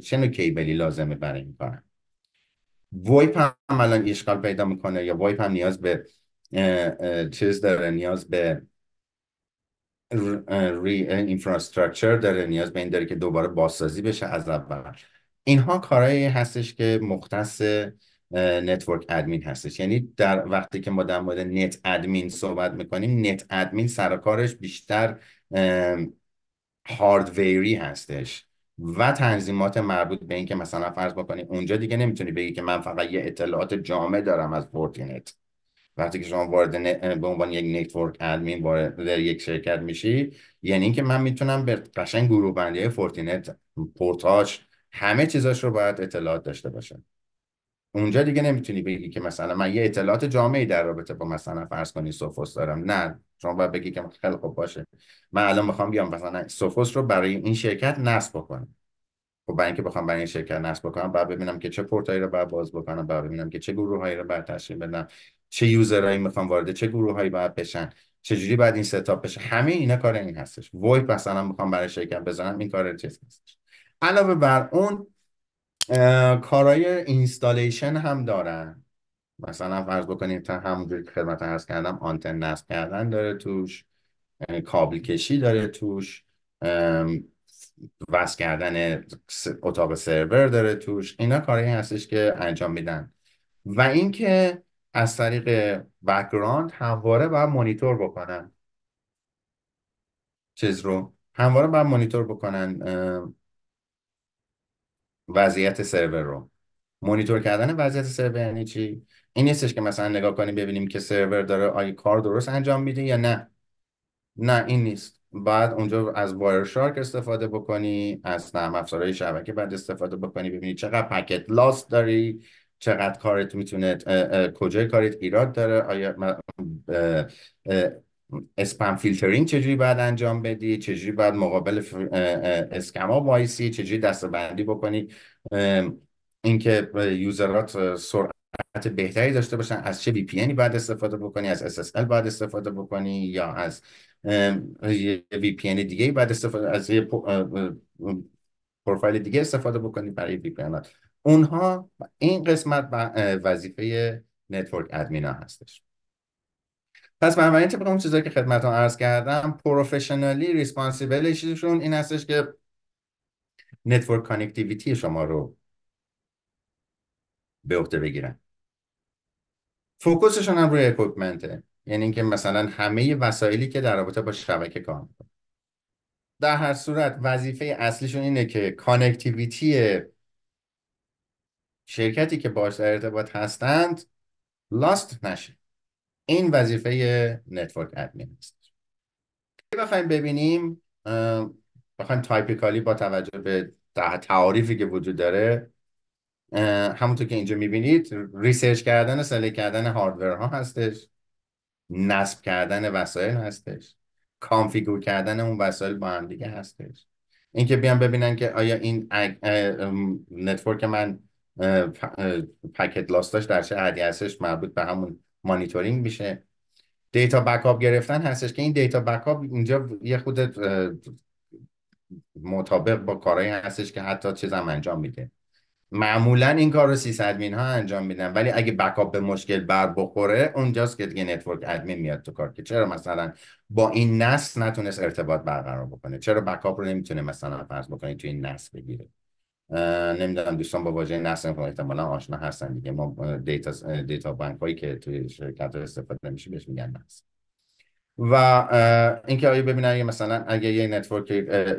چه نوع کیبلی لازمه برای این کارم وایپ هم الان اشکال پیدا میکنه یا وایپ هم نیاز به چیز داره نیاز به ری اینفراستراکچر داره نیاز به این داره که دوباره بازسازی بشه از اول اینها کارهایی هستش که مختص نتورک ادمین هستش یعنی در وقتی که ما در مورد نت ادمین صحبت میکنیم نت ادمین کارش بیشتر هاردویری هستش و تنظیمات مربوط به اینکه مثلا فرض بکنی اونجا دیگه نمیتونی بگی که من فقط یه اطلاعات جامع دارم از بورتینت وقتی که شما وارد به عنوان یک نتورک ادمین وارد در یک شرکت میشی یعنی اینکه من میتونم به قشنگ گروه بندی فورتینت پورتاج همه چیزاش رو باید اطلاعات داشته باشم اونجا دیگه نمیتونی بگی که مثلا من یه اطلاعات جامعی در رابطه با مثلا فرض کنی سوفوس دارم نه شما باید بگی که خیلی خوب باشه من الان میخوام بیام مثلا سوفوس رو برای این شرکت نصب بکنم خب برای اینکه بخوام برای این شرکت نصب بکنم بعد ببینم که چه پورتایی رو باید باز بکنم بعد ببینم که چه گروه هایی رو باید تشکیل بدم چه یوزرایی میخوان وارد چه هایی باید بشن چجوری باید این ستاپ بشه همه اینا کار این هستش وای، مثلا میخوام برای شرکت بزنم این کار چیز هستش علاوه بر اون کارهای اینستالیشن هم دارن مثلا فرض بکنیم تا همونجوری که خدمت هست کردم آنتن نصب کردن داره توش یعنی کابل کشی داره توش وصل کردن اتاق سرور داره توش اینا کارهایی هستش که انجام میدن و اینکه از طریق بکگراند همواره باید مانیتور بکنن چیز رو همواره باید مانیتور بکنن وضعیت سرور رو مانیتور کردن وضعیت سرور یعنی چی این نیستش که مثلا نگاه کنیم ببینیم که سرور داره آیا کار درست انجام میده یا نه نه این نیست بعد اونجا از وایر شارک استفاده بکنی از نرم افزارهای شبکه بعد استفاده بکنی ببینی چقدر پکت لاست داری چقدر کارت میتونه کجای کارت ایراد داره آیا اسپم فیلترین چجوری باید انجام بدی چجوری باید مقابل اسکما وایسی چجوری دستبندی بکنی اینکه یوزرات سرعت بهتری داشته باشن از چه وی پی باید استفاده بکنی از SSL باید استفاده بکنی یا از وی پی دیگه باید استفاده از یه پروفایل دیگه استفاده بکنی برای وی اونها این قسمت وظیفه نتورک ادمینا هستش پس اولین طبق اون چیزایی که خدمتتون عرض کردم پروفشنالی ریسپانسیبلشون این هستش که نتورک کانکتیویتی شما رو به عهده بگیرن فوکوسشون هم روی اکویپمنته یعنی اینکه مثلا همه وسایلی که در رابطه با شبکه کار میکنه در هر صورت وظیفه اصلیشون اینه که کانکتیویتی شرکتی که باش در ارتباط هستند لاست نشه این وظیفه نتورک ادمین است بخوایم ببینیم بخوایم تایپیکالی با توجه به تعاریفی که وجود داره همونطور که اینجا میبینید ریسرچ کردن و سلیک کردن هاردور ها هستش نصب کردن وسایل هستش کانفیگور کردن اون وسایل با هم دیگه هستش اینکه بیان ببینن که آیا این نتورک من پکت لاستاش در چه حدی هستش مربوط به همون مانیتورینگ میشه دیتا بکاپ گرفتن هستش که این دیتا بکاپ اینجا یه خود مطابق با کارهای هستش که حتی چیزم انجام میده معمولا این کار رو سیس ادمین ها انجام میدن ولی اگه بکاپ به مشکل بر بخوره اونجاست که دیگه نتورک ادمین میاد تو کار که چرا مثلا با این نس نتونست ارتباط برقرار بکنه چرا بکاپ رو نمیتونه مثلا فرض بکنه تو این بگیره نمیدونم دوستان با واژه نسل احتمالا آشنا هستن دیگه ما دیتا دیتا بانک هایی که توی شرکت ها استفاده نمیشه بهش میگن نسل و اینکه آیا ببینن یه مثلا اگه یه نتورک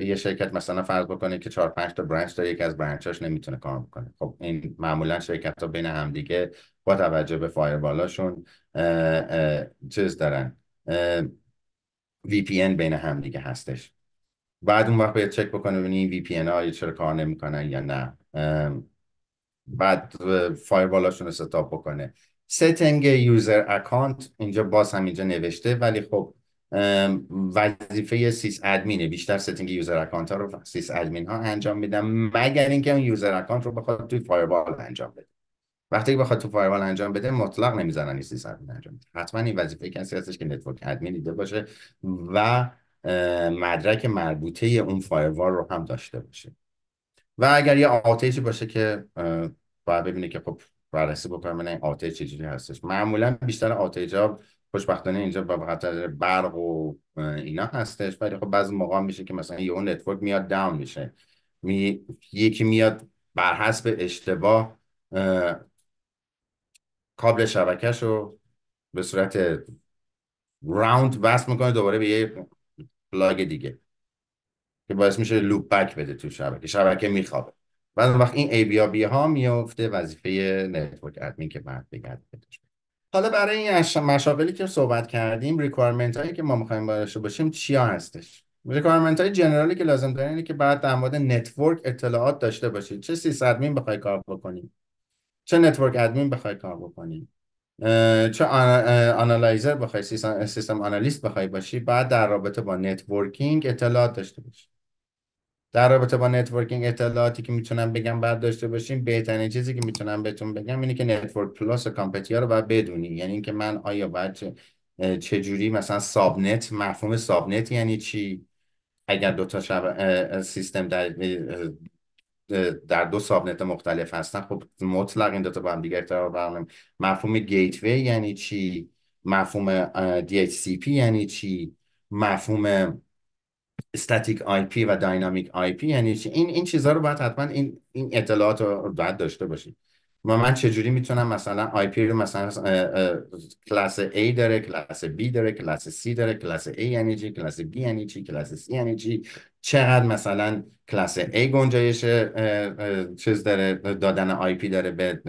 یه شرکت مثلا فرض بکنه که چهار پنج تا برنچ داره یکی از برنچاش نمیتونه کار بکنه خب این معمولا شرکت ها بین همدیگه با توجه به فایروالاشون چیز دارن وی پی بین همدیگه هستش بعد اون وقت باید چک بکنه ببینی وی پی ها چرا کار نمیکنن یا نه بعد فایروالاشون رو ستاپ بکنه ستنگ یوزر اکانت اینجا باز هم اینجا نوشته ولی خب وظیفه سیس ادمینه بیشتر ستینگ یوزر اکانت ها رو سیس ادمین ها انجام میدن مگر اینکه اون یوزر اکانت رو بخواد توی فایروال انجام بده وقتی که بخواد تو فایروال انجام بده مطلق نمیزنن این سیس ادمین انجام بده حتما این وظیفه کسی هستش که نتورک ادمین دیده باشه و مدرک مربوطه اون فایروال رو هم داشته باشه و اگر یه آتیجی باشه که باید ببینه که خب بررسی بکنم من این آتیج چجوری هستش معمولا بیشتر ها خوشبختانه اینجا با خطر برق و اینا هستش ولی خب بعضی موقع میشه که مثلا یه اون نتورک میاد داون میشه می... یکی میاد بر حسب اشتباه کابل شبکهش رو به صورت راوند وصل میکنه دوباره به یه پلاگ دیگه که باعث میشه لوپ بک بده تو شبکه شبکه میخوابه بعد وقت این ای بی, بی ها میفته وظیفه نتورک ادمین که بعد بگرد حالا برای این مشاغلی که صحبت کردیم ریکوایرمنت هایی که ما میخوایم داشته باشیم چیا هستش ریکوایرمنت های جنرالی که لازم داره اینه که بعد در مورد نتورک اطلاعات داشته باشید چه سیس ادمین بخوای کار بکنید چه نتورک ادمین بخوای کار بکنی. چه آنالایزر بخوای سیستم آنالیست بخوای باشی بعد در رابطه با نتورکینگ اطلاعات داشته باشی در رابطه با نتورکینگ اطلاعاتی که میتونم بگم بعد داشته باشیم بهترین چیزی که میتونم بهتون بگم اینه که نتورک پلاس و کامپتیا رو باید بدونی یعنی اینکه من آیا باید چه جوری مثلا سابنت مفهوم سابنت یعنی چی اگر دو تا شب سیستم در در دو سابنت مختلف هستن خب مطلق این دوتا با هم دیگه ارتباط برقرار مفهوم گیتوی یعنی چی مفهوم DHCP یعنی چی مفهوم استاتیک آی پی و داینامیک آی پی یعنی چی این این چیزها رو باید حتما این این اطلاعات رو باید داشته باشید و من چجوری میتونم مثلا آی پی رو مثلا کلاس A داره کلاس B داره کلاس C داره کلاس A یعنی چی کلاس B یعنی چی کلاس C یعنی چی چقدر مثلا کلاس A گنجایش چیز داره دادن آی پی داره به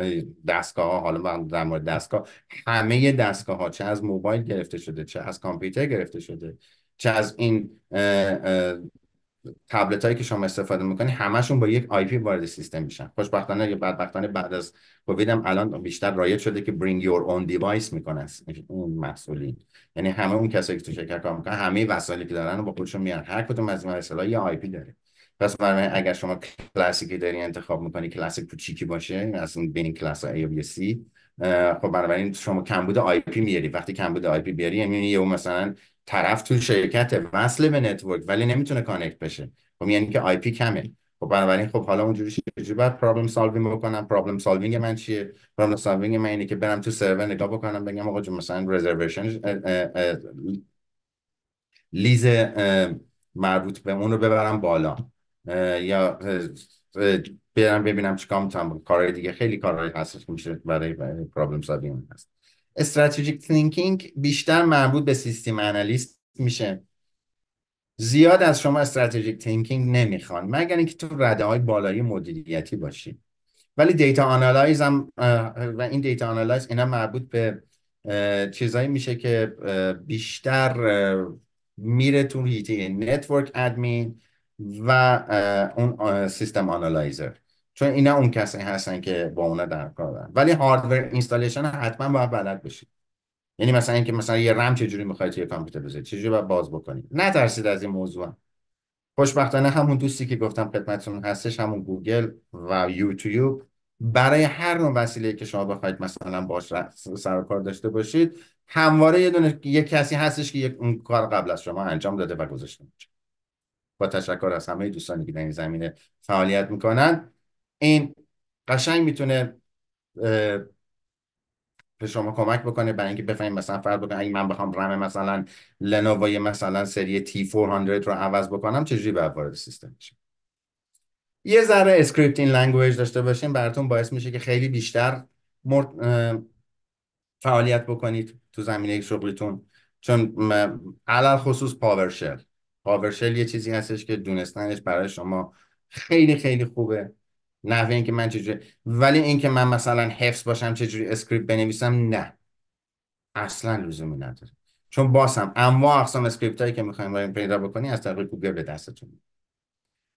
دستگاه ها حالا در مورد دستگاه همه دستگاه ها چه از موبایل گرفته شده چه از کامپیوتر گرفته شده چه از این تبلت هایی که شما استفاده میکنی همشون با یک آی پی وارد سیستم میشن خوشبختانه یا بدبختانه بعد از کووید هم الان بیشتر رایج شده که bring your own device میکنن اون مسئولین یعنی همه اون کسایی که تو شرکت کار میکنن همه وسایلی که دارن رو با خودشون میارن هر کدوم از این وسایل یه آی پی داره پس برای اگر شما کلاسیکی داری انتخاب میکنی کلاسیک کوچیکی باشه از اون بین کلاس A و C خب بنابراین شما کمبود آی پی میاری وقتی کمبود آی پی بیاری یعنی یهو مثلا طرف تو شرکت وصل به نتورک ولی نمیتونه کانکت بشه خب یعنی که آی پی کمه خب بنابراین خب حالا اونجوری چجوری باید پرابلم سالوینگ بکنم پرابلم سالوینگ من چیه پرابلم سالوینگ من اینه که برم تو سرور نگاه بکنم بگم آقا جون مثلا رزرویشن لیز مربوط به اون رو ببرم بالا یا برم ببینم چیکار میتونم کارهای دیگه خیلی کارهای هست که میشه برای پرابلم سالوینگ هست استراتژیک تینکینگ بیشتر مربوط به سیستم انالیست میشه زیاد از شما استراتژیک تینکینگ نمیخوان مگر اینکه تو رده های بالایی مدیریتی باشی ولی دیتا آنالایز هم و این دیتا آنالایز اینا مربوط به چیزایی میشه که بیشتر میره تو هیته نتورک ادمین و اون سیستم آنالایزر چون اینا اون کسی هستن که با اونا در کار دارن ولی هاردور اینستالیشن حتما باید بلد بشید یعنی مثلا اینکه مثلا یه رم چجوری میخواید توی کامپیوتر بذارید چجوری باید باز بکنید نترسید از این موضوع خوشبختانه همون دوستی که گفتم خدمتتون هستش همون گوگل و یوتیوب برای هر نوع وسیله که شما بخواید مثلا باش سر کار داشته باشید همواره یه دونه یه کسی هستش که یک اون کار قبل از شما انجام داده و گذاشته با تشکر از همه دوستانی که در این زمینه فعالیت میکنن این قشنگ میتونه به شما کمک بکنه برای اینکه بفهمید مثلا فرض اگه من بخوام رم مثلا لنووای مثلا سری T400 رو عوض بکنم چجوری باید وارد سیستم میشه یه ذره اسکریپتینگ لنگویج داشته باشین براتون باعث میشه که خیلی بیشتر فعالیت بکنید تو زمینه شغلتون چون علل خصوص پاورشل پاورشل یه چیزی هستش که دونستنش برای شما خیلی خیلی خوبه نحوه اینکه من چجوری ولی اینکه من مثلا حفظ باشم چجوری اسکریپت بنویسم نه اصلا لزومی نداره چون باسم اما اقسام اسکریپت هایی که میخوایم پیدا بکنی از طریق گوگل به دستتون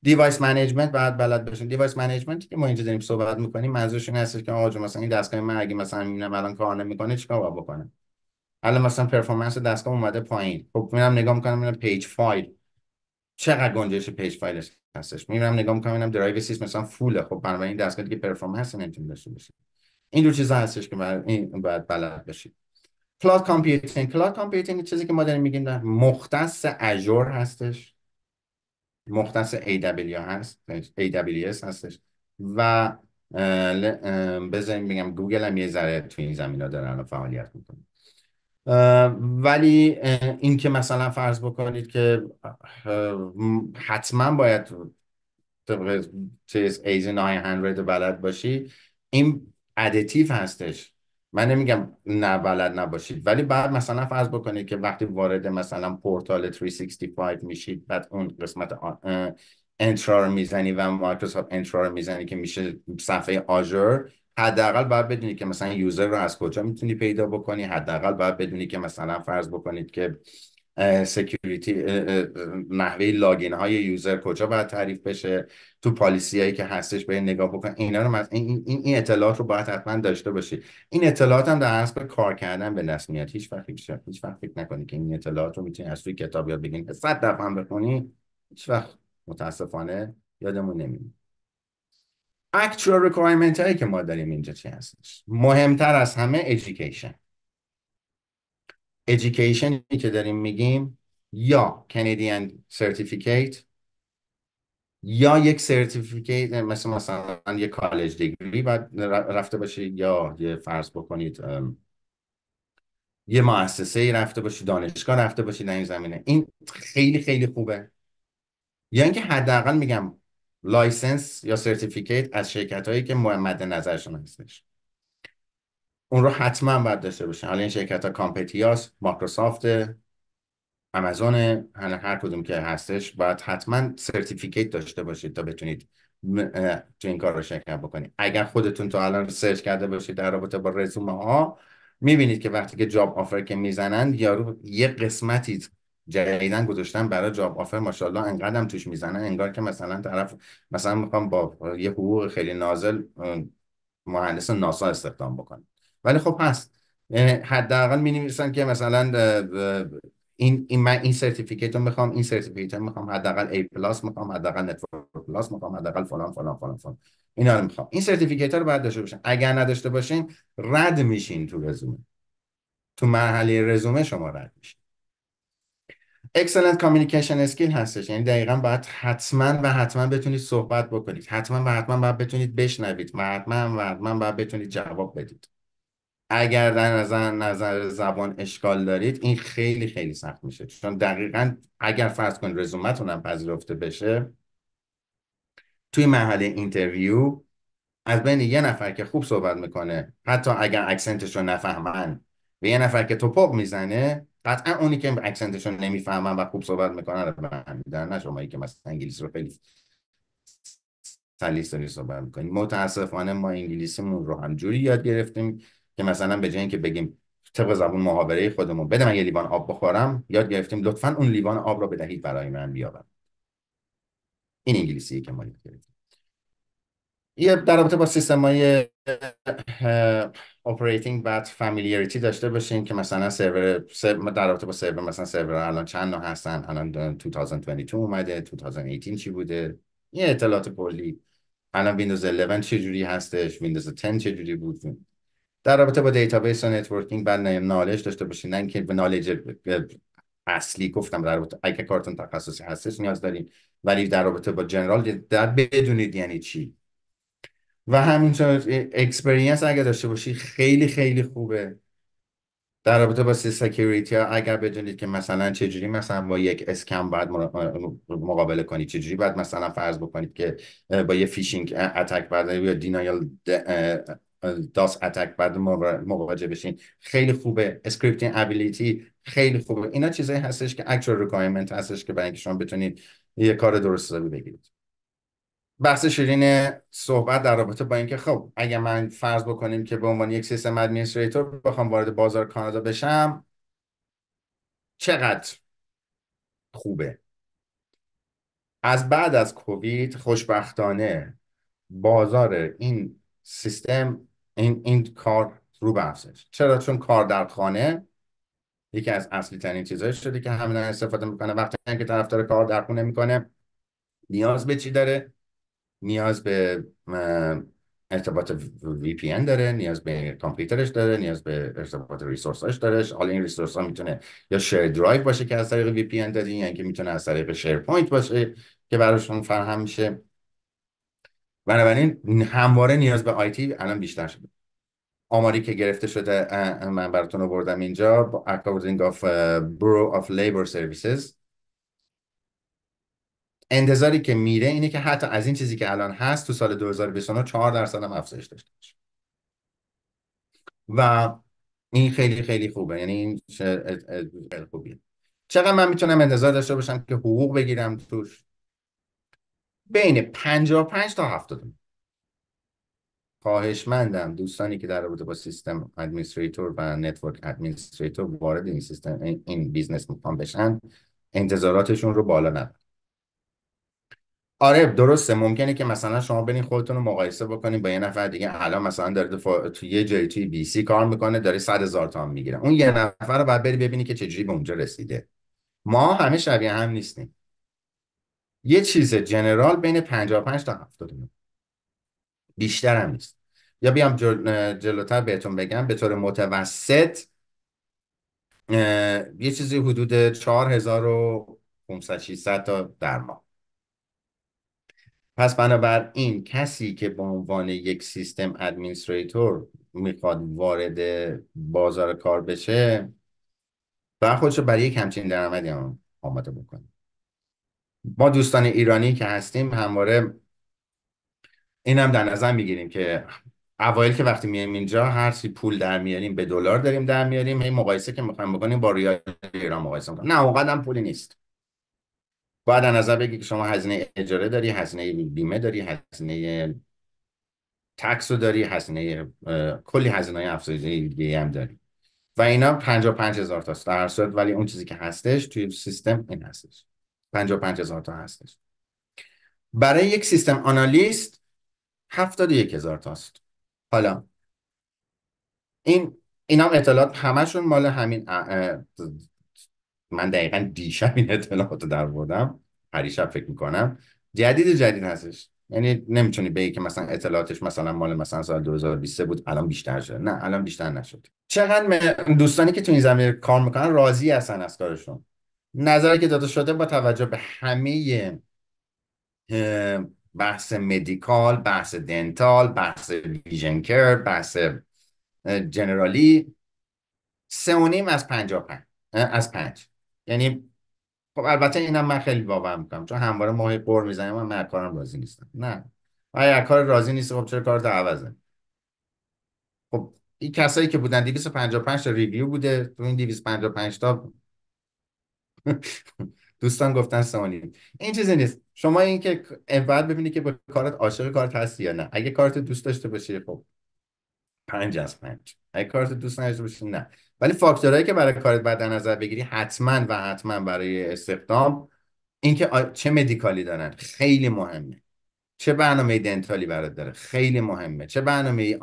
دیوایس منیجمنت باید بلد بشین، دیوایس منیجمنت که ما اینجا داریم صحبت میکنیم منظورش این هستش که آقا مثلا این دستگاه من اگه مثلا میبینم الان کار نمیکنه چیکار باید بکنم الان مثلا پرفورمنس دستگاه اومده پایین خب میرم نگاه میکنم میرم پیج فایل چقدر گنجش پیج هستش میرم نگاه میکنم اینم درایو سیس مثلا فوله خب بنابراین این دستگاه دیگه پرفورمنس نمیتونه داشته باشه این دو چیز هستش که باید این باید بلد باشید کلاود کامپیوتینگ کامپیوتینگ چیزی که ما داریم میگیم در مختص اجور هستش مختص AWS هست AWS هستش و بذاریم بگم گوگل هم یه ذره تو این زمین ها دارن فعالیت میکنه ولی این که مثلا فرض بکنید که حتما باید طبق چیز ایزی 900 بلد باشی این ادتیو هستش من نمیگم نه بلد نباشید ولی بعد مثلا فرض بکنید که وقتی وارد مثلا پورتال 365 میشید بعد اون قسمت انترا رو میزنی و مایکروسافت انترا رو میزنی که میشه صفحه آژر، حداقل باید بدونی که مثلا یوزر رو از کجا میتونی پیدا بکنی حداقل باید بدونی که مثلا فرض بکنید که سکیوریتی نحوه لاگین های یوزر کجا باید تعریف بشه تو پالیسی هایی که هستش به نگاه بکن اینا رو این, این اطلاعات رو باید حتما داشته باشی این اطلاعات هم در اصل کار کردن به دست هیچ وقت هیچ وقت فکر که این اطلاعات رو میتونی از توی کتاب یاد بگیری صد دفعه هم بخونی هیچ وقت متاسفانه یادمون نمیاد اکچوال ریکوایرمنت هایی که ما داریم اینجا چی هستش مهمتر از همه ایژیکیشن ایژیکیشنی که داریم میگیم یا کنیدین سرتیفیکیت یا یک سرتیفیکیت مثل مثلا یک کالج دیگری باید رفته باشید یا یه فرض بکنید یه مؤسسه ای رفته باشید دانشگاه رفته باشید در این زمینه این خیلی خیلی خوبه یا یعنی اینکه حداقل میگم لایسنس یا سرتیفیکیت از شرکت هایی که مد نظرشون هستش اون رو حتما باید داشته باشه حالا این شرکت ها کامپتیاس مایکروسافت آمازون هر کدوم که هستش باید حتما سرتیفیکیت داشته باشید تا بتونید تو این کار رو شرکت بکنید اگر خودتون تا الان سرچ کرده باشید در رابطه با رزومه ها میبینید که وقتی که جاب آفر که میزنند یارو یه قسمتی جدیدن گذاشتن برای جاب آفر ماشاءالله انقدرم توش میزنه انگار که مثلا طرف مثلا میخوام با یه حقوق خیلی نازل مهندس ناسا استخدام بکنه ولی خب هست حداقل می نویسن که مثلا این این من این سرتیفیکیت میخوام این سرتیفیکیت میخوام حداقل A پلاس میخوام حداقل نتورک پلاس میخوام حداقل فلان فلان فلان فلان اینا رو میخوام این سرتیفیکیت رو باید داشته باشین اگر نداشته باشین رد میشین تو رزومه تو مرحله رزومه شما رد میشین اکسلنت کامیکیشن اسکیل هستش یعنی دقیقا باید حتما و حتما بتونید صحبت بکنید حتما و حتما باید بتونید بشنوید و و حتما باید بتونید جواب بدید اگر در نظر نظر زبان اشکال دارید این خیلی خیلی سخت میشه چون دقیقا اگر فرض کنید رزومتون هم پذیرفته بشه توی مرحله اینترویو از بین یه نفر که خوب صحبت میکنه حتی اگر اکسنتش رو نفهمن و یه نفر که توپق میزنه قطعا اونی که اکسنتش رو نمیفهمن و خوب صحبت میکنن رو در نه شمایی که مثلا انگلیسی رو خیلی سلیس داری صحبت میکنی متاسفانه ما انگلیسیمون رو همجوری یاد گرفتیم که مثلا به جای اینکه بگیم طبق زبون محاوره خودمون بده من یه لیوان آب بخورم یاد گرفتیم لطفا اون لیوان آب رو بدهید برای من بیاورم این انگلیسی که ما یاد گرفتیم یه در رابطه با سیستم اپراتینگ بعد فامیلیاریتی داشته باشین که مثلا سرور در رابطه با سرور مثلا سرور الان چند نوع هستن الان 2022 اومده 2018 چی بوده این اطلاعات کلی الان ویندوز 11 چه جوری هستش ویندوز 10 چه جوری بود در رابطه با دیتابیس و نتورکینگ بعد نالج داشته باشین نه اینکه به نالج اصلی گفتم در رابطه اگه کارتون تخصصی هستش نیاز داریم ولی در رابطه با جنرال در بدونید یعنی چی و همینطور اکسپرینس اگر داشته باشی خیلی خیلی خوبه در رابطه با سکیوریتی ها اگر بدونید که مثلا چجوری مثلا با یک اسکم باید مقابله کنید چجوری باید مثلا فرض بکنید که با یه فیشینگ اتک بعد یا دینایل داس اتک بعد مواجه بشین خیلی خوبه اسکریپتینگ ابیلیتی خیلی خوبه اینا چیزایی هستش که اکچوال ریکوایرمنت هستش که برای اینکه شما بتونید یه کار درست بگیرید بحث شیرین صحبت در رابطه با اینکه خب اگر من فرض بکنیم که به عنوان یک سیستم ادمنستریتور بخوام وارد بازار کانادا بشم چقدر خوبه از بعد از کووید خوشبختانه بازار این سیستم این, این کار رو بحثش چرا چون کار در خانه یکی از اصلی ترین چیزهایی شده که همین استفاده میکنه وقتی که طرفدار کار در خونه میکنه نیاز به چی داره نیاز به ارتباط وی داره نیاز به کامپیوترش داره نیاز به ارتباط هاش داره حالا این ریسورس ها میتونه یا شیر درایو باشه که از طریق وی پی دادین یا یعنی اینکه میتونه از طریق شیر پوینت باشه که براشون فراهم میشه بنابراین همواره نیاز به تی الان بیشتر شده آماری که گرفته شده من براتون آوردم اینجا According of Bureau of Labor Services انتظاری که میره اینه که حتی از این چیزی که الان هست تو سال 2029 4 درصد هم افزایش داشته باشه و این خیلی خیلی خوبه یعنی این خیلی خوبیه چقدر من میتونم انتظار داشته باشم که حقوق بگیرم توش بین 55 تا 70 خواهشمندم دوستانی که در رابطه با سیستم ادمنستریتور و نتورک ادمنستریتور وارد این سیستم این بیزنس میخوان بشن انتظاراتشون رو بالا نبرن آره درسته ممکنه که مثلا شما برین خودتون رو مقایسه بکنین با یه نفر دیگه الان مثلا داره تو یه جایی توی بی سی کار میکنه داره صد هزار تومن میگیره اون یه نفر رو باید بری ببینی که چجوری به اونجا رسیده ما همه شبیه هم نیستیم یه چیز جنرال بین 55 تا 70 بیشتر هم نیست یا بیام جلوتر بهتون بگم به طور متوسط یه چیزی حدود 4500 تا در ماه پس بنابراین کسی که به عنوان یک سیستم ادمینستریتور میخواد وارد بازار کار بشه باید خودش رو برای یک همچین درآمدی هم آماده بکنه ما دوستان ایرانی که هستیم همواره این هم در نظر میگیریم که اوایل که وقتی میایم اینجا هر سی پول در میاریم به دلار داریم در میاریم هی مقایسه که میخوایم بکنیم با ریال ایران مقایسه میکنیم نه اونقدر هم پولی نیست باید نظر بگی که شما هزینه اجاره داری هزینه بیمه داری هزینه تکس رو داری هزینه کلی هزینه افزایش دیگه هم داری و اینا 55 هزار تاست در صورت ولی اون چیزی که هستش توی سیستم این هستش 55 هزار تا هستش برای یک سیستم آنالیست 71 هزار تاست حالا این اینا اطلاعات همشون مال همین من دقیقا دیشب این اطلاعات رو در بردم پریشب فکر میکنم جدید جدید هستش یعنی نمیتونی بگی که مثلا اطلاعاتش مثلا مال مثلا سال 2020 بود الان بیشتر شده نه الان بیشتر نشد چقدر دوستانی که تو این زمینه کار میکنن راضی هستن از کارشون نظری که داده شده با توجه به همه بحث مدیکال بحث دنتال بحث ویژن کر بحث جنرالی سه از پنج از پنج یعنی خب البته اینم من خیلی باور میکنم چون همواره ماهی قر میزنم من هر کارم راضی نیستم نه آیا کار راضی نیست خب چرا کارت عوضه خب این کسایی که بودن 255 تا ریویو بوده تو این 255 تا [laughs] دوستان گفتن سوالی این چیزی نیست شما این که اول ببینی که به کارت عاشق کارت هستی یا نه اگه کارت دوست داشته باشی خب پنج از پنج اگه کارت دوست نداشته باشی نه ولی فاکتورهایی که برای کارت باید در نظر بگیری حتما و حتما برای استخدام اینکه چه مدیکالی دارن خیلی مهمه چه برنامه دنتالی برات داره خیلی مهمه چه برنامه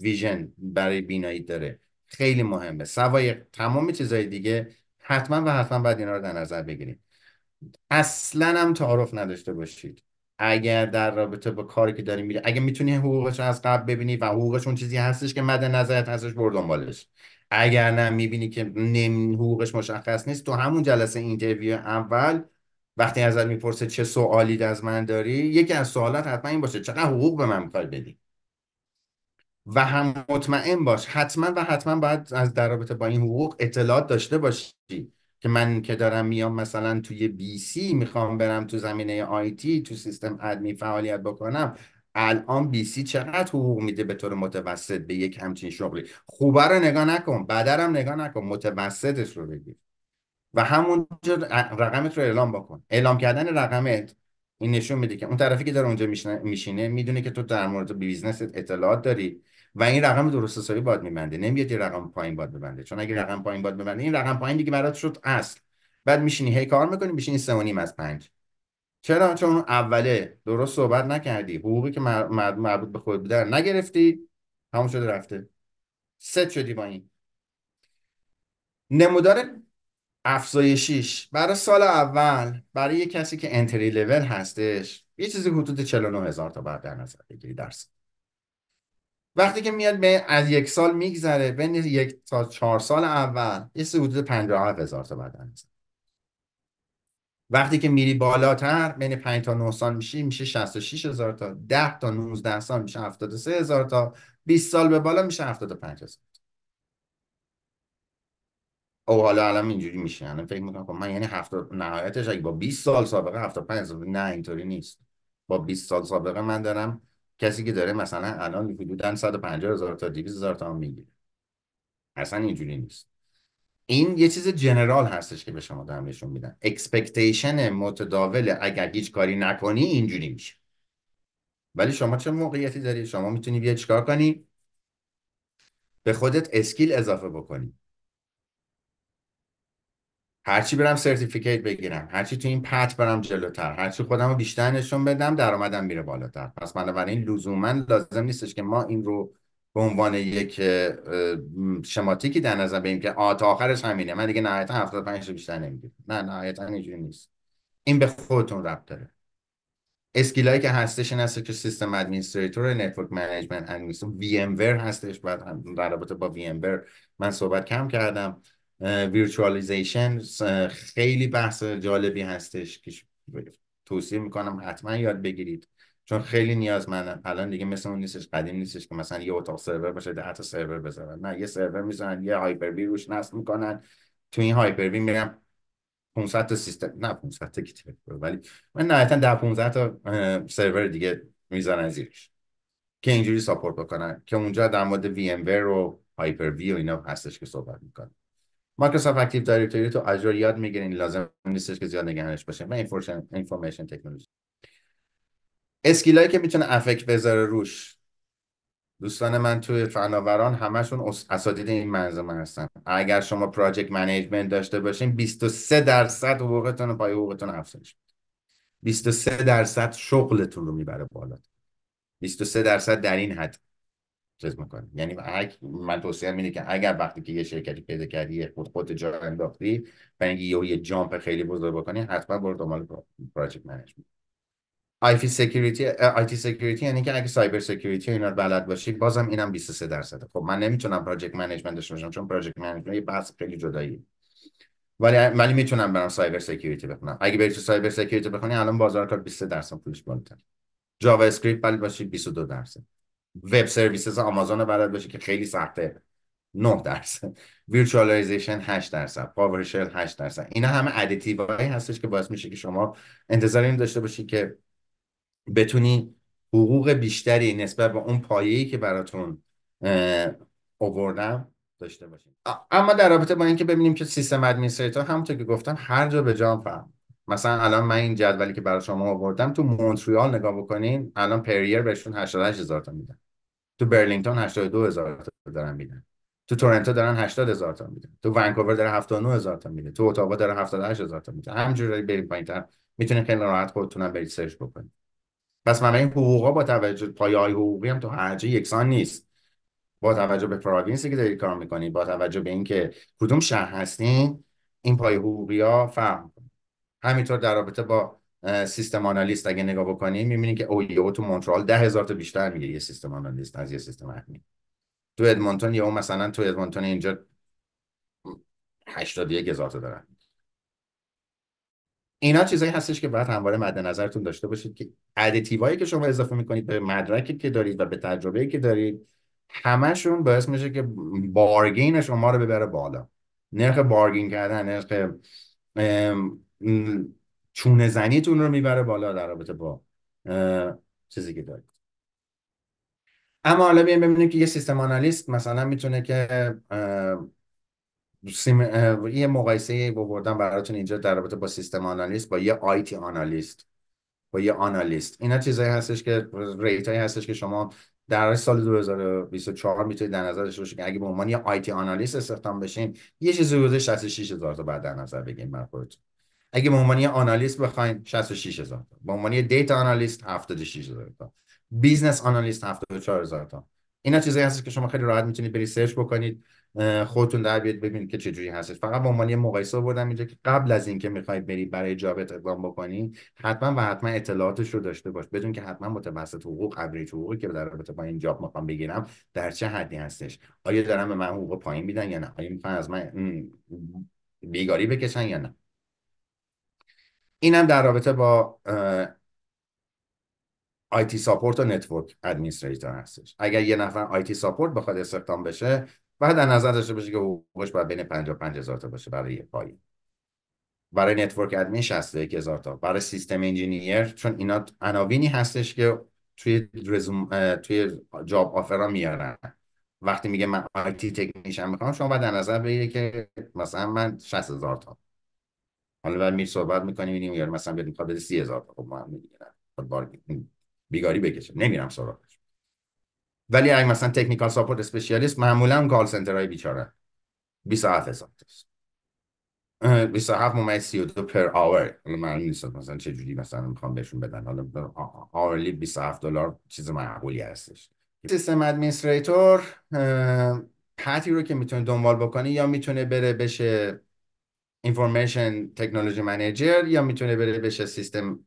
ویژن برای بینایی داره خیلی مهمه سوای تمام چیزهای دیگه حتما و حتما باید اینا رو در نظر بگیرید اصلا هم تعارف نداشته باشید اگر در رابطه با کاری که داری میری اگر میتونی حقوقش از قبل ببینی و حقوقش اون چیزی هستش که مد نظرت هستش بردنبالش. اگر نه میبینی که حقوقش مشخص نیست تو همون جلسه اینترویو اول وقتی ازت میپرسه چه سوالی از من داری یکی از سوالات حتما این باشه چقدر حقوق به من میخوای بدی و هم مطمئن باش حتما و حتما باید از در رابطه با این حقوق اطلاعات داشته باشی که من که دارم میام مثلا توی بی سی میخوام برم تو زمینه تی تو سیستم ادمی فعالیت بکنم الان سی چقدر حقوق میده به طور متوسط به یک همچین شغلی خوبه رو نگاه نکن بدرم نگاه نکن متوسطش رو بگیر و همونجا رقمت رو اعلام بکن اعلام کردن رقمت این نشون میده که اون طرفی که داره اونجا میشینه میدونه که تو در مورد بیزنس اطلاعات داری و این رقم درست حسابی باد میبنده نمیاد رقم پایین باد ببنده چون اگه رقم پایین باد ببنده این رقم پایین دیگه برات شد اصل بعد میشینی هی کار میکنی میشینی سه از پنج چرا چون اوله درست صحبت نکردی حقوقی که مربوط به خود بوده نگرفتی همون شده رفته ست شدی با این نمودار افزایشیش برای سال اول برای یه کسی که انتری لول هستش یه چیزی حدود 49 هزار تا بعد در نظر بگیری درس وقتی که میاد به از یک سال میگذره بین یک تا چهار سال اول یه چیزی حدود 57 هزار تا بعد در نظر وقتی که میری بالاتر بین 5 تا 9 سال میشی میشه 66 هزار تا 10 تا 19 سال میشه 73 هزار تا 20 سال به بالا میشه 75 هزار او حالا الان اینجوری میشه الان فکر میکنم خب من یعنی هفته نهایتش اگه با 20 سال سابقه 75 هزار نه اینطوری نیست با 20 سال سابقه من دارم کسی که داره مثلا الان حدودا 150 هزار تا 200 هزار تا میگیره اصلا اینجوری نیست این یه چیز جنرال هستش که به شما دارم نشون میدن اکسپکتیشن متداول اگر هیچ کاری نکنی اینجوری میشه ولی شما چه موقعیتی داری شما میتونی بیا چیکار کنی به خودت اسکیل اضافه بکنی هرچی برم سرتیفیکیت بگیرم هرچی تو این پت برم جلوتر هرچی خودم رو بیشتر نشون بدم درآمدم میره بالاتر پس بنابراین لزوما لازم نیستش که ما این رو به عنوان یک شماتیکی در نظر بگیریم که تا آخرش همینه من دیگه نهایتا 75 بیشتر نمیگیرم نه نهایتا اینجوری نیست این به خودتون ربط داره اسکیلایی که هستش این هست که سیستم ادمینستریتور نتورک منیجمنت ادمینستر وی ام ور هستش بعد در رابطه با وی ام ور من صحبت کم کردم ویرچوالیزیشن خیلی بحث جالبی هستش که توصیه میکنم حتما یاد بگیرید چون خیلی نیازمندن الان دیگه مثل اون نیستش قدیم نیستش که مثلا یه اتاق سرور باشه ده تا سرور بزنن نه یه سرور میزنن یه هایپر وی روش نصب میکنن تو این هایپر وی میرم 500 تا سیستم نه 500 تا کیت ولی من نه نهایتا در 15 تا سرور دیگه میزنن زیرش که اینجوری ساپورت بکنن که اونجا در مورد وی ام ور و هایپر وی و اینا هستش که صحبت میکنن مایکروسافت اکتیو دایرکتوری تو اجور یاد میگیرین لازم نیستش که زیاد نگهانش باشه من اینفورمیشن تکنولوژی اسکیلایی که میتونه افکت بذاره روش دوستان من توی فناوران همشون اساتید این منظومه هستن اگر شما پراجکت منیجمنت داشته باشین 23 درصد حقوقتون و پای حقوقتون افزایش 23 درصد شغلتون رو میبره بالا 23 درصد در این حد چیز میکنه یعنی من توصیه اینه که اگر وقتی که یه شرکتی پیدا کردی خود خود جا انداختی و یه جامپ خیلی بزرگ بکنی حتما برو دنبال پراجکت منیجمنت آی security سکیوریتی security یعنی که اگه سایبر سکیوریتی اینا رو بلد باشی بازم اینم 23 درصد خب من نمیتونم پروجکت منیجمنت داشته باشم چون پروجکت منیجمنت یه بحث خیلی جدایی ولی من میتونم برم سایبر سکیوریتی بخونم اگه بری تو سایبر سکیوریتی بخونی الان بازار کار 23 درصد پولش بالاتر جاوا اسکریپت بلد باشی 22 درصد وب سرویسز آمازون بلد باشی که خیلی سخته 9 درصد ویرچوالایزیشن 8 درصد پاورشل 8 درصد اینا همه ادیتیوهایی هستش که باعث میشه که شما انتظار این داشته باشی که بتونی حقوق بیشتری نسبت به اون پایه‌ای که براتون آوردم داشته باشیم اما در رابطه با اینکه ببینیم که سیستم ادمینستریتور همونطور که گفتم هر جا به جا فهم مثلا الان من این جدولی که برای شما آوردم تو مونتریال نگاه بکنین الان پریر بهشون 88 هزار تا میدن تو برلینگتون 82 هزار تا دارن میدن تو تورنتو دارن 80 هزار تا میدن تو ونکوور داره 79 هزار تا میده تو اتاوا داره 78 هزار تا میده همینجوری برید پایینتر میتونین خیلی راحت خودتونم برید سرچ بکنید پس این حقوقا با توجه پایه های حقوقی هم تو هر یکسان نیست با توجه به پراوینسی که دارید کار میکنید با توجه به اینکه کدوم شهر هستین این پایه حقوقی ها فهم همینطور در رابطه با سیستم آنالیست اگه نگاه بکنیم میبینید که اویو تو مونترال ده هزار تا بیشتر میگه یه سیستم آنالیست از یه سیستم اهمی تو ادمونتون یا مثلا تو ادمونتون اینجا 81 هزار تا دارن اینا چیزایی هستش که باید همواره مد نظرتون داشته باشید که ادتیوایی که شما اضافه میکنید به مدرکی که دارید و به تجربه که دارید همشون باعث میشه که بارگین شما رو ببره بالا نرخ بارگین کردن نرخ چونه زنیتون رو میبره بالا در رابطه با چیزی که دارید اما حالا بیایم ببینیم که یه سیستم آنالیست مثلا میتونه که سیم... یه مقایسه بردم براتون اینجا در رابطه با سیستم آنالیست با یه تی آنالیست با یه آنالیست اینا چیزایی هستش که ریت هایی هستش که شما در سال 2024 میتونید در نظر داشته که اگه به عنوان یه تی آنالیست استخدام بشین یه چیزی حدود هزار تا بعد در نظر بگیم مرخورتون اگه به عنوان یه آنالیست بخواین 66000 تا به عنوان یه دیتا آنالیست 76000 تا بیزنس آنالیست 74000 تا اینا چیزایی هستش که شما خیلی راحت میتونید برید سرچ بکنید خودتون در بیاد ببینید که چجوری هستش فقط با عنوان یه مقایسه بردم اینجا که قبل از اینکه میخوای برید برای جاب اقدام بکنی حتما و حتما اطلاعاتش رو داشته باش بدون که حتما متوسط حقوق ابریج حقوقی که در رابطه با این جاب میخوام بگیرم در چه حدی هستش آیا دارم به من حقوق پایین میدن یا نه آیا میخوان از من بیگاری بکشن یا نه اینم در رابطه با تی ساپورت و نتورک ادمنستریتور هستش اگر یه نفر تی ساپورت بخواد استخدام بشه بعد در نظر داشته باشه که حقوقش باید بین 55 هزار تا باشه برای یه پای برای نتورک ادمین 61 هزار تا برای سیستم انجینیر چون اینا عناوینی هستش که توی رزوم توی جاب آفرا میارن وقتی میگه من تی تکنیشن میخوام شما باید در نظر بگیرید که مثلا من 60 هزار تا حالا بعد می صحبت میکنیم میبینیم یار مثلا بدید میخواد بده 30 هزار تا خب ما هم خب بیگاری بکشم نمیرم سراغش ولی اگه مثلا تکنیکال ساپورت اسپشیالیست معمولا کال های بیچاره 27 هزار تاست 27 ممیز 32 پر آور حالا معلوم نیست مثلا چه جوری مثلا میخوام بهشون بدن حالا آورلی 27 دلار چیز معقولی هستش سیستم ادمنستریتور پتی رو که میتونه دنبال بکنه یا میتونه بره بشه information technology manager یا میتونه بره بشه سیستم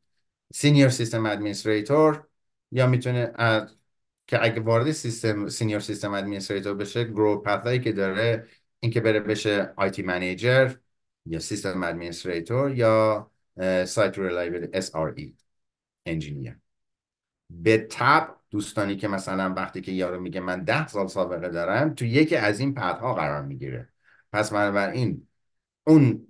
سینیر سیستم ادمنستریتور یا میتونه از که اگه وارد سیستم سینیور سیستم ادمینستریتور بشه گرو پثایی که داره اینکه بره بشه تی منیجر یا سیستم ادمینستریتور یا سایت ریلایبل اس آر ای انجینیر به تب دوستانی که مثلا وقتی که یارو میگه من ده سال سابقه دارم تو یکی از این پدها قرار میگیره پس بنابراین اون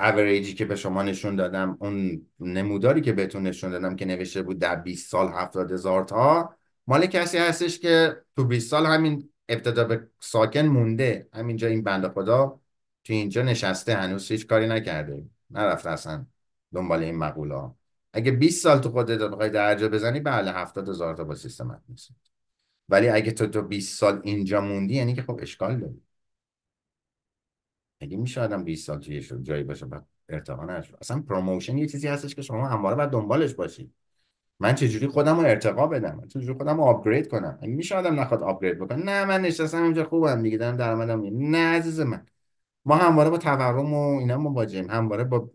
اوریجی که به شما نشون دادم اون نموداری که بهتون نشون دادم که نوشته بود در 20 سال 70 هزار تا مال کسی هستش که تو 20 سال همین ابتدا به ساکن مونده همینجا این بنده خدا تو اینجا نشسته هنوز هیچ کاری نکرده نرفته اصلا دنبال این مقولا اگه 20 سال تو خودت بخوای درجا بزنی بله 70 هزار تا با سیستمت نیست ولی اگه تو تو 20 سال اینجا موندی یعنی که خب اشکال داری اگه میشه آدم 20 سال توی جایی باشه و ارتقا نشه اصلا پروموشن یه چیزی هستش که شما همواره باید دنبالش باشی من چجوری خودم رو ارتقا بدم چجوری خودم رو آپگرید کنم اگه میشه آدم نخواد آپگرید بکنه نه من نشستم اینجا خوبم دیگه دارم درآمدم نه عزیز من ما همواره با تورم و اینا مواجهیم همواره با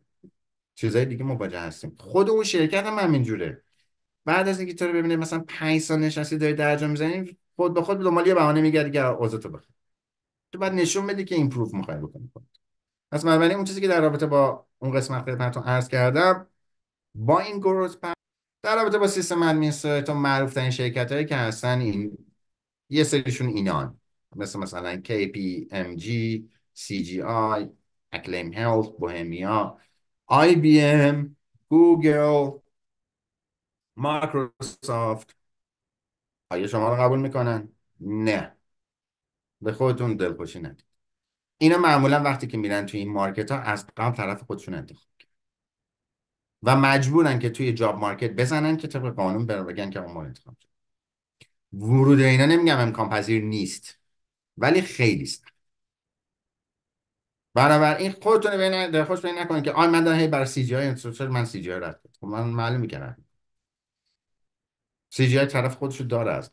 چیزای دیگه مواجه هستیم خود اون شرکت هم اینجوره بعد از اینکه تو رو ببینه مثلا 5 سال نشستی داری درجا میزنی خود به خود به دنبال یه بهانه میگردی که اوضاع تو بخیر تو باید نشون بدی که ایمپروو میخوای بکنی پس مبنی اون چیزی که در رابطه با اون قسمت خدمتتون عرض کردم با این گروز در رابطه با سیستم و معروف ترین شرکت هایی که هستن این یه سریشون اینان مثل مثلا KPMG CGI Acclaim Health Bohemia IBM گوگل مایکروسافت آیا شما رو قبول میکنن؟ نه به خودتون دلخوشی ندید اینا معمولا وقتی که میرن توی این مارکت ها از قبل طرف خودشون انتخاب و مجبورن که توی جاب مارکت بزنن که طبق قانون بگن که اون انتخاب شد ورود اینا نمیگم امکان پذیر نیست ولی خیلی است این خودتون بین درخواست بین نکنید که آ من دارم هی بر سی جی آی من سی جی آی رد خب من معلوم که سی جی آی طرف خودشو داره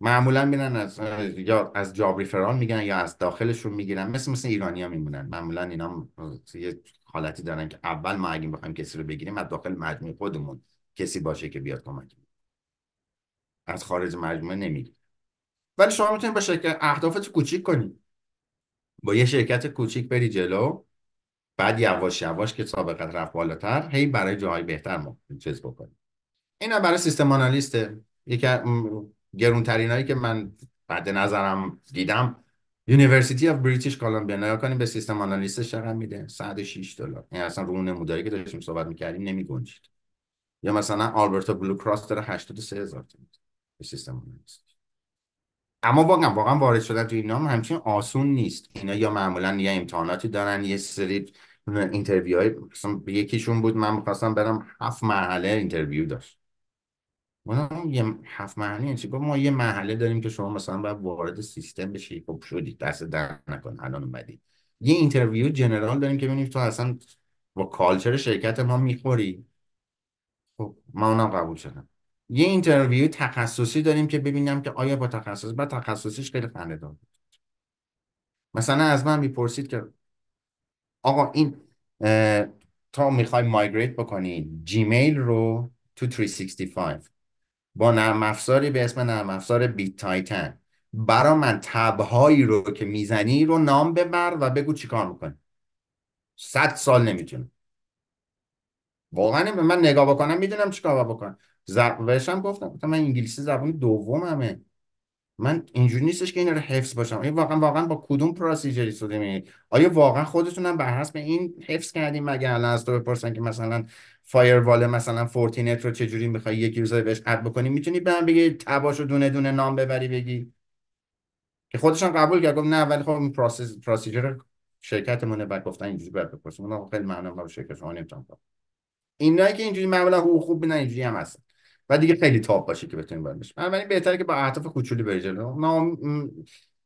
معمولا میرن از یا از جاب ریفرال میگن یا از داخلشون میگیرن مثل مثل ایرانیا میمونن معمولا اینا یه حالتی دارن که اول ما اگه بخوایم کسی رو بگیریم از داخل مجموعه خودمون کسی باشه که بیاد کمک از خارج مجموعه نمیگیره ولی شما میتونید با شرکت اهدافت کوچیک کنی با یه شرکت کوچیک بری جلو بعد یواش یواش که سابقت رفت بالاتر هی برای جاهای بهتر چیز بکنی اینا برای سیستم آنالیست یکی گرونترین هایی که من بعد نظرم دیدم یونیورسیتی آف بریتیش کلمبیا نیا کنیم به سیستم آنالیست چقدر میده 106 دلار این یعنی اصلا رو نموداری که داشتیم صحبت میکردیم گنجید یا مثلا بلو بلوکراس داره 83 هزار به سیستم آنالیست اما واقعا واقعا وارد شدن تو اینا هم همچین آسون نیست اینا یا معمولا یا امتحاناتی دارن یه سری اینترویو های یکیشون بود من میخواستم برم هفت مرحله اینترویو داشت ما یه هفت مرحله یعنی ما یه محله داریم که شما مثلا باید وارد سیستم بشی خب شدی دست در نکن الان اومدی یه اینترویو جنرال داریم که ببینیم تو اصلا با کالچر شرکت ما میخوری خب ما اونم قبول شدم یه اینترویو تخصصی داریم که ببینم که آیا با تخصص با تخصصیش خیلی خنده دار مثلا از من میپرسید که آقا این تا میخوای مایگریت بکنی جیمیل رو تو 365 با نرم افزاری به اسم نرم افزار بیت تایتن برا من تبهایی رو که میزنی رو نام ببر و بگو چیکار میکنی صد سال نمیتونه واقعا من نگاه بکنم میدونم چیکار بکنم زبانش گفتم من انگلیسی زبان دوممه من اینجوری نیستش که این رو حفظ باشم این واقعا واقعا با کدوم پروسیجری شده میرید آیا واقعا خودتونم بر حسب این حفظ کردیم مگه الان از تو بپرسن که مثلا فایروال مثلا فورتینت رو چجوری میخوای یک روزای بهش اد بکنی میتونی به من بگی تباشو دونه دونه نام ببری بگی که خودشان قبول کرد گفت نه ولی خب این شرکت پروسیجر شرکتمونه بعد گفتن اینجوری باید بپرسیم خیلی خب، شرکت شما نمیتونم اینا که اینجوری معمولا حقوق خوب نه اینجوری هم هستن و دیگه خیلی تاپ باشه که بتونیم وارد بشیم بنابراین بهتره که با اهداف کوچولی بری جلو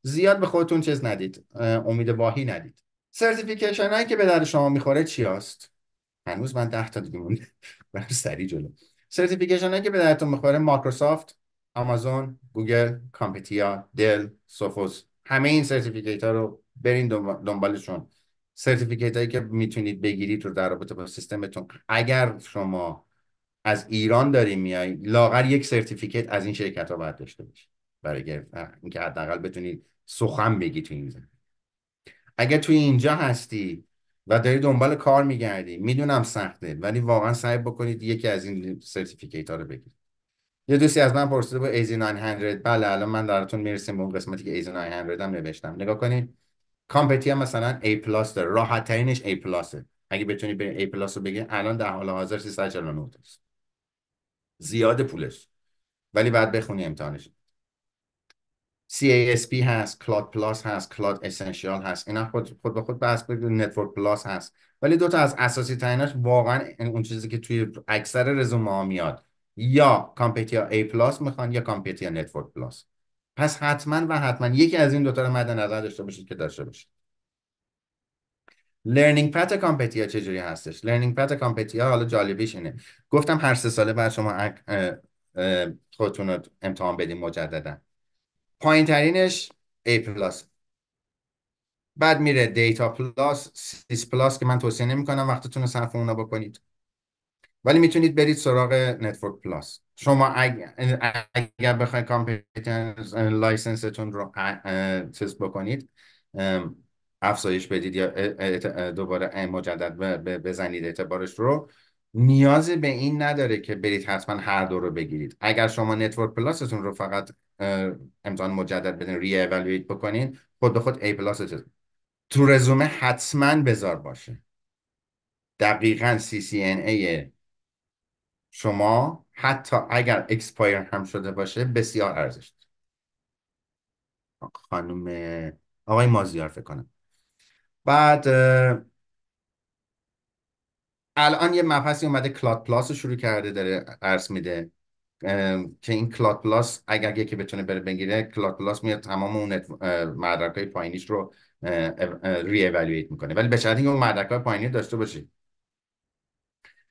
زیاد به خودتون چیز ندید امید واهی ندید سرتیفیکیشن هایی که به در شما میخوره چی هست هنوز من ده تا دیگه مونده [laughs] برم سریع جلو سرتیفیکیشن هایی که به درتون میخوره مایکروسافت آمازون گوگل کامپیتیا، دل سوفوس همه این سرتیفیکیت ها رو برین دنبالشون سرتیفیکیت هایی که میتونید بگیرید رو در رابطه با سیستمتون اگر شما از ایران داری میای لاغر یک سرتیفیکت از این شرکت ها باید داشته باشی برای اینکه حداقل بتونی سخن بگی تو این زمین اگه توی اینجا هستی و داری دنبال کار میگردی میدونم سخته ولی واقعا سعی بکنید یکی از این سرتیفیکیت ها رو بگیرید یه دوستی از من پرسیده با ایزی 900 بله الان من دراتون میرسیم به اون قسمتی که ایزی 900 هم نوشتم نگاه کنید کامپتی هم مثلا A پلاس داره راحت ترینش A اگه بتونی به A پلاس رو بگی الان در حال حاضر 349 است زیاد پولش ولی بعد بخونی امتحانش CASP هست کلاد پلاس هست کلاد اسنشیال هست اینا خود خود به خود بحث نتورک پلاس هست ولی دوتا از اساسی تریناش واقعا اون چیزی که توی اکثر رزومه ها میاد یا کامپیتیا A پلاس میخوان یا کامپیتیا نتورک پلاس پس حتما و حتما یکی از این دوتا رو مد نظر داشته باشید که داشته باشید لرنینگ پت کامپتیا چجوری هستش لرنینگ پت کامپتیا حالا جالبیش اینه گفتم هر سه ساله بعد شما خودتون رو امتحان بدیم مجددا پایین ترینش A پلاس بعد میره دیتا پلاس سیس پلاس که من توصیه نمی کنم وقتتون رو صرف اونا بکنید ولی میتونید برید سراغ نتورک پلاس شما اگر, اگر بخواید کامپیتنس لایسنستون رو چیز بکنید افزایش بدید یا دوباره مجدد بزنید اعتبارش رو نیازی به این نداره که برید حتما هر دو رو بگیرید اگر شما نتورک پلاستون رو فقط امتحان مجدد بدین ری ایوالویت بکنین خود به خود ای پلاستون تو رزومه حتما بذار باشه دقیقا ای شما حتی اگر اکسپایر هم شده باشه بسیار ارزش خانم آقای مازیار فکر کنم بعد الان یه مبحثی اومده کلاد پلاس رو شروع کرده داره عرض میده که این کلاد پلاس اگر یکی بتونه بره بگیره کلاد پلاس میاد تمام اون مدرک های پایینیش رو ری ایوالویت میکنه ولی به شرط اینکه اون مدرک های پایینی داشته باشی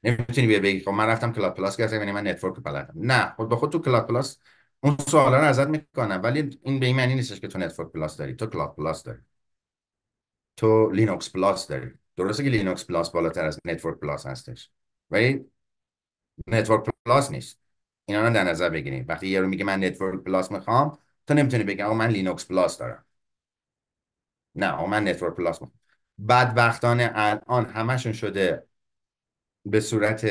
نمیتونی بیا بگی خب من رفتم کلاد پلاس گرفتم یعنی من نتورک بلدم نه خود خب به خود تو کلاد پلاس اون سوالا رو ازت میکنم ولی این به این معنی نیستش که تو نتورک پلاس داری تو کلاد پلاس داری تو لینوکس پلاس داری درسته که لینوکس پلاس بالاتر از نتورک پلاس هستش ولی نتورک پلاس نیست اینا رو در نظر بگیریم وقتی یه رو میگه من نتورک پلاس میخوام تو نمیتونی بگی آقا من لینوکس پلاس دارم نه آقا من نتورک پلاس میخوام بدبختانه الان همشون شده به صورت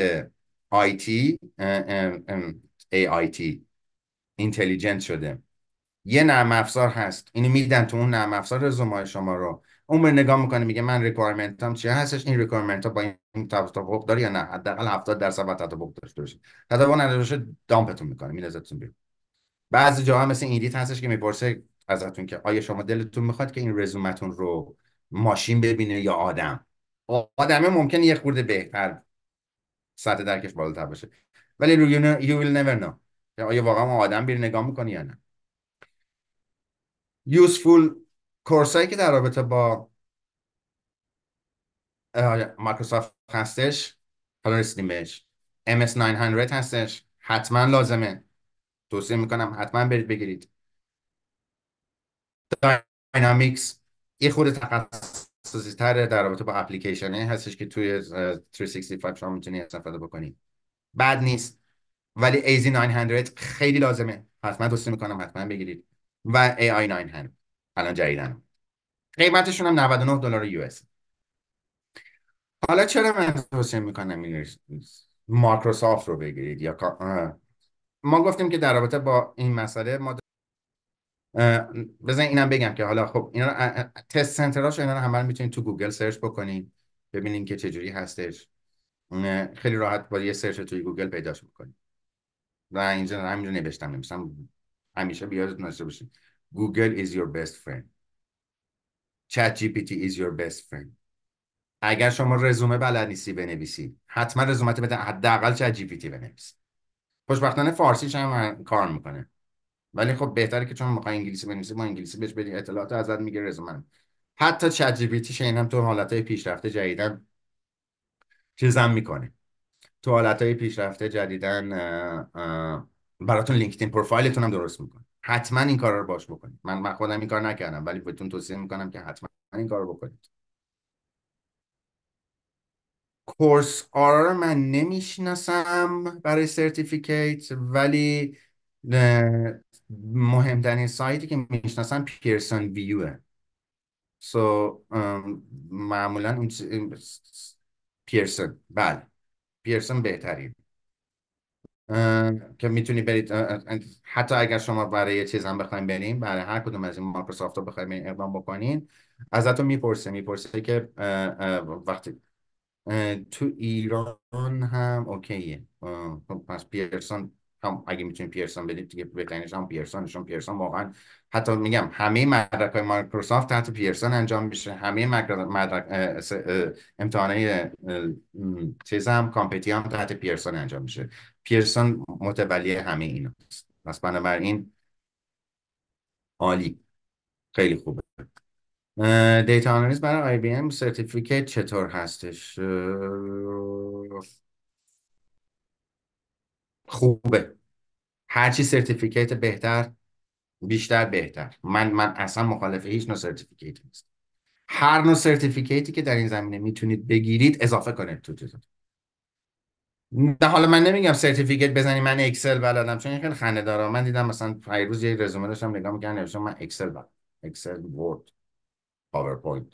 تی ای تی اینتلیجنت شده یه نرم افزار هست اینو میدن تو اون نرم افزار رزومه شما رو اون به نگاه میکنه میگه من ریکوایرمنت هم چیه هستش این ریکوایرمنت ها با این تطابق داری یا نه حداقل 70 درصد باید تطابق داشته باشه تطابق نداشته دامپتون میکنه میندازتون بیرون بعضی جاها مثل این دیت هستش که میپرسه ازتون که آیا شما دلتون میخواد که این رزومتون رو ماشین ببینه یا آدم آدمه ممکنه یه خورده بهتر سطح درکش بالاتر باشه ولی you will never know آیا واقعا آدم بیر نگاه میکنه یا نه useful کورسایی که در رابطه با مایکروسافت هستش حالا رسیدیم MS900 هستش حتما لازمه توصیه میکنم حتما برید بگیرید داینامیکس یه خود تخصصی تر در رابطه با اپلیکیشنه هستش که توی 365 شما میتونید استفاده بکنید بد نیست ولی AZ900 خیلی لازمه حتما توصیه میکنم حتما بگیرید و AI900 الان جدیدن قیمتشون هم 99 دلار یو اس حالا چرا من توصیه میکنم مایکروسافت رو بگیرید یا ما گفتیم که در رابطه با این مسئله ما بزن اینم بگم که حالا خب اینا رو تست سنتراش اینا رو همه میتونید تو گوگل سرچ بکنید ببینید که چجوری هستش خیلی راحت با یه سرچ توی گوگل پیداش میکنید و اینجا همینجا نوشتم نمیستم همیشه بیاد نشته باشید Google is your best friend. چت جی پی تی is your best friend. اگر شما رزومه بلد نیستی بنویسی حتما رزومت بده حداقل چت جی پی تی بنویس. خوشبختانه فارسی هم کار میکنه. ولی خب بهتره که چون میخوای انگلیسی بنویسی با انگلیسی بهش بدی اطلاعات ازت میگه رزومه. حتی چت جی پی تی هم تو حالتهای پیشرفته جدیدن چیزم میکنه. تو حالتهای پیشرفته جدیدن براتون لینکدین پروفایلتون هم درست میکنه. حتما این کار رو باش بکنید من من خودم این کار نکردم ولی بهتون توصیه میکنم که حتما این کار رو بکنید کورس آرا رو من نمیشناسم برای سرتیفیکیت ولی مهمترین سایتی که میشناسم پیرسون ویوه سو so, معمولا پیرسون بله پیرسون بهترین که میتونی برید حتی اگر شما برای یه چیز هم بخوایم بریم برای هر کدوم از این مایکروسافت رو بخوایم اقدام بکنین ازتون میپرسه میپرسه که وقتی تو ایران هم اوکیه خب، پس پیرسون هم اگه میتونیم پیرسون بدیم دیگه بهترینش هم پیرسونشون پیرسون واقعا حتی میگم همه مدرک های مایکروسافت تحت پیرسون انجام میشه همه مدرک امتحانه چیز هم کامپیتی هم تحت پیرسون انجام میشه پیرسون متولی همه این هست پس بنابراین عالی خیلی خوبه دیتا آنالیز برای آی بی ام سرتیفیکیت چطور هستش خوبه هرچی سرتیفیکیت بهتر بیشتر بهتر من من اصلا مخالف هیچ نوع سرتیفیکیت نیست هر نوع سرتیفیکیتی که در این زمینه میتونید بگیرید اضافه کنید تو نه حالا من نمیگم سرتیفیکیت بزنی من اکسل بلدم چون خیلی خنده داره من دیدم مثلا پیروز یه رزومه داشتم نگاه میکنم نوشتم من اکسل بلدم اکسل ورد پاورپوینت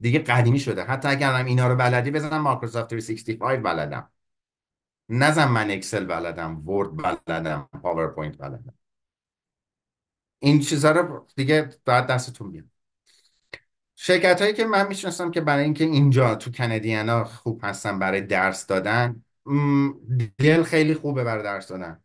دیگه قدیمی شده حتی اگر هم اینا رو بلدی بزنم مایکروسافت 365 بلدم نزن من اکسل بلدم ورد بلدم پاورپوینت بلدم این چیزا رو دیگه باید دستتون بیاد شرکت هایی که من میشناسم که برای اینکه اینجا تو کندیانا خوب هستن برای درس دادن دل خیلی خوبه برای درس دادن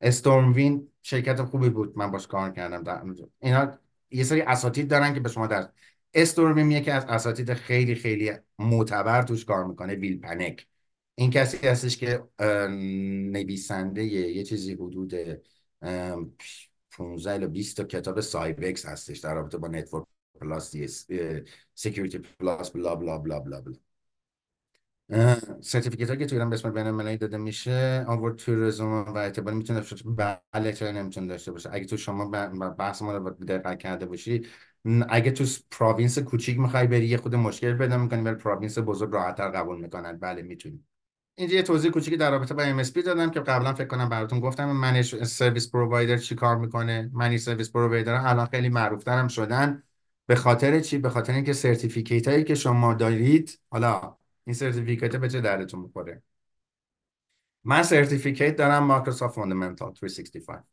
استورم وین شرکت خوبی بود من باش کار کردم در اونجا اینا یه سری اساتید دارن که به شما درس استورم وین یکی از اساتید خیلی خیلی معتبر توش کار میکنه ویل پنک این کسی هستش که نویسنده یه چیزی حدود 15 الی 20 تا کتاب سایبکس هستش در رابطه با نتورک پلاس سکیوریتی پلاس بلا بلا بلا بلا بلا سرتیفیکیت که تو ایران به بین بین داده میشه آنورد رزومه و اعتبار میتونه شد بله چرا نمیتونه داشته باشه اگه تو شما بحث ما رو دقت کرده باشی اگه تو پروینس کوچیک میخوای بری یه خود مشکل پیدا میکنی ولی پروینس بزرگ راحتتر قبول میکنن بله میتونی این یه توضیح کوچیکی در رابطه با MSP دادم که قبلا فکر کنم براتون گفتم منیج سرویس چی کار میکنه منیج سرویس پرووایر الان خیلی معروف هم شدن به خاطر چی به خاطر اینکه سرتیفیکیت هایی که شما دارید حالا این سرتیفیکیت به چه دردتون میخوره من سرتیفیکیت دارم مایکروسافت فاندامنتال 365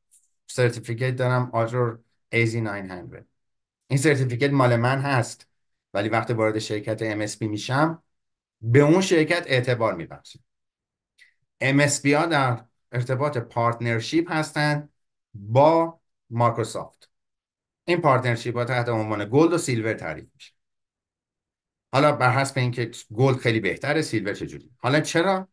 سرتیفیکیت دارم آجر AZ900 این سرتیفیکیت مال من هست ولی وقتی وارد شرکت MSP میشم به اون شرکت اعتبار میبخشم MSP در ارتباط پارتنرشیپ هستند با مایکروسافت این پارتنرشیپ ها تحت عنوان گلد و سیلور تعریف میشه حالا بر حسب اینکه گلد خیلی بهتره سیلور چجوری حالا چرا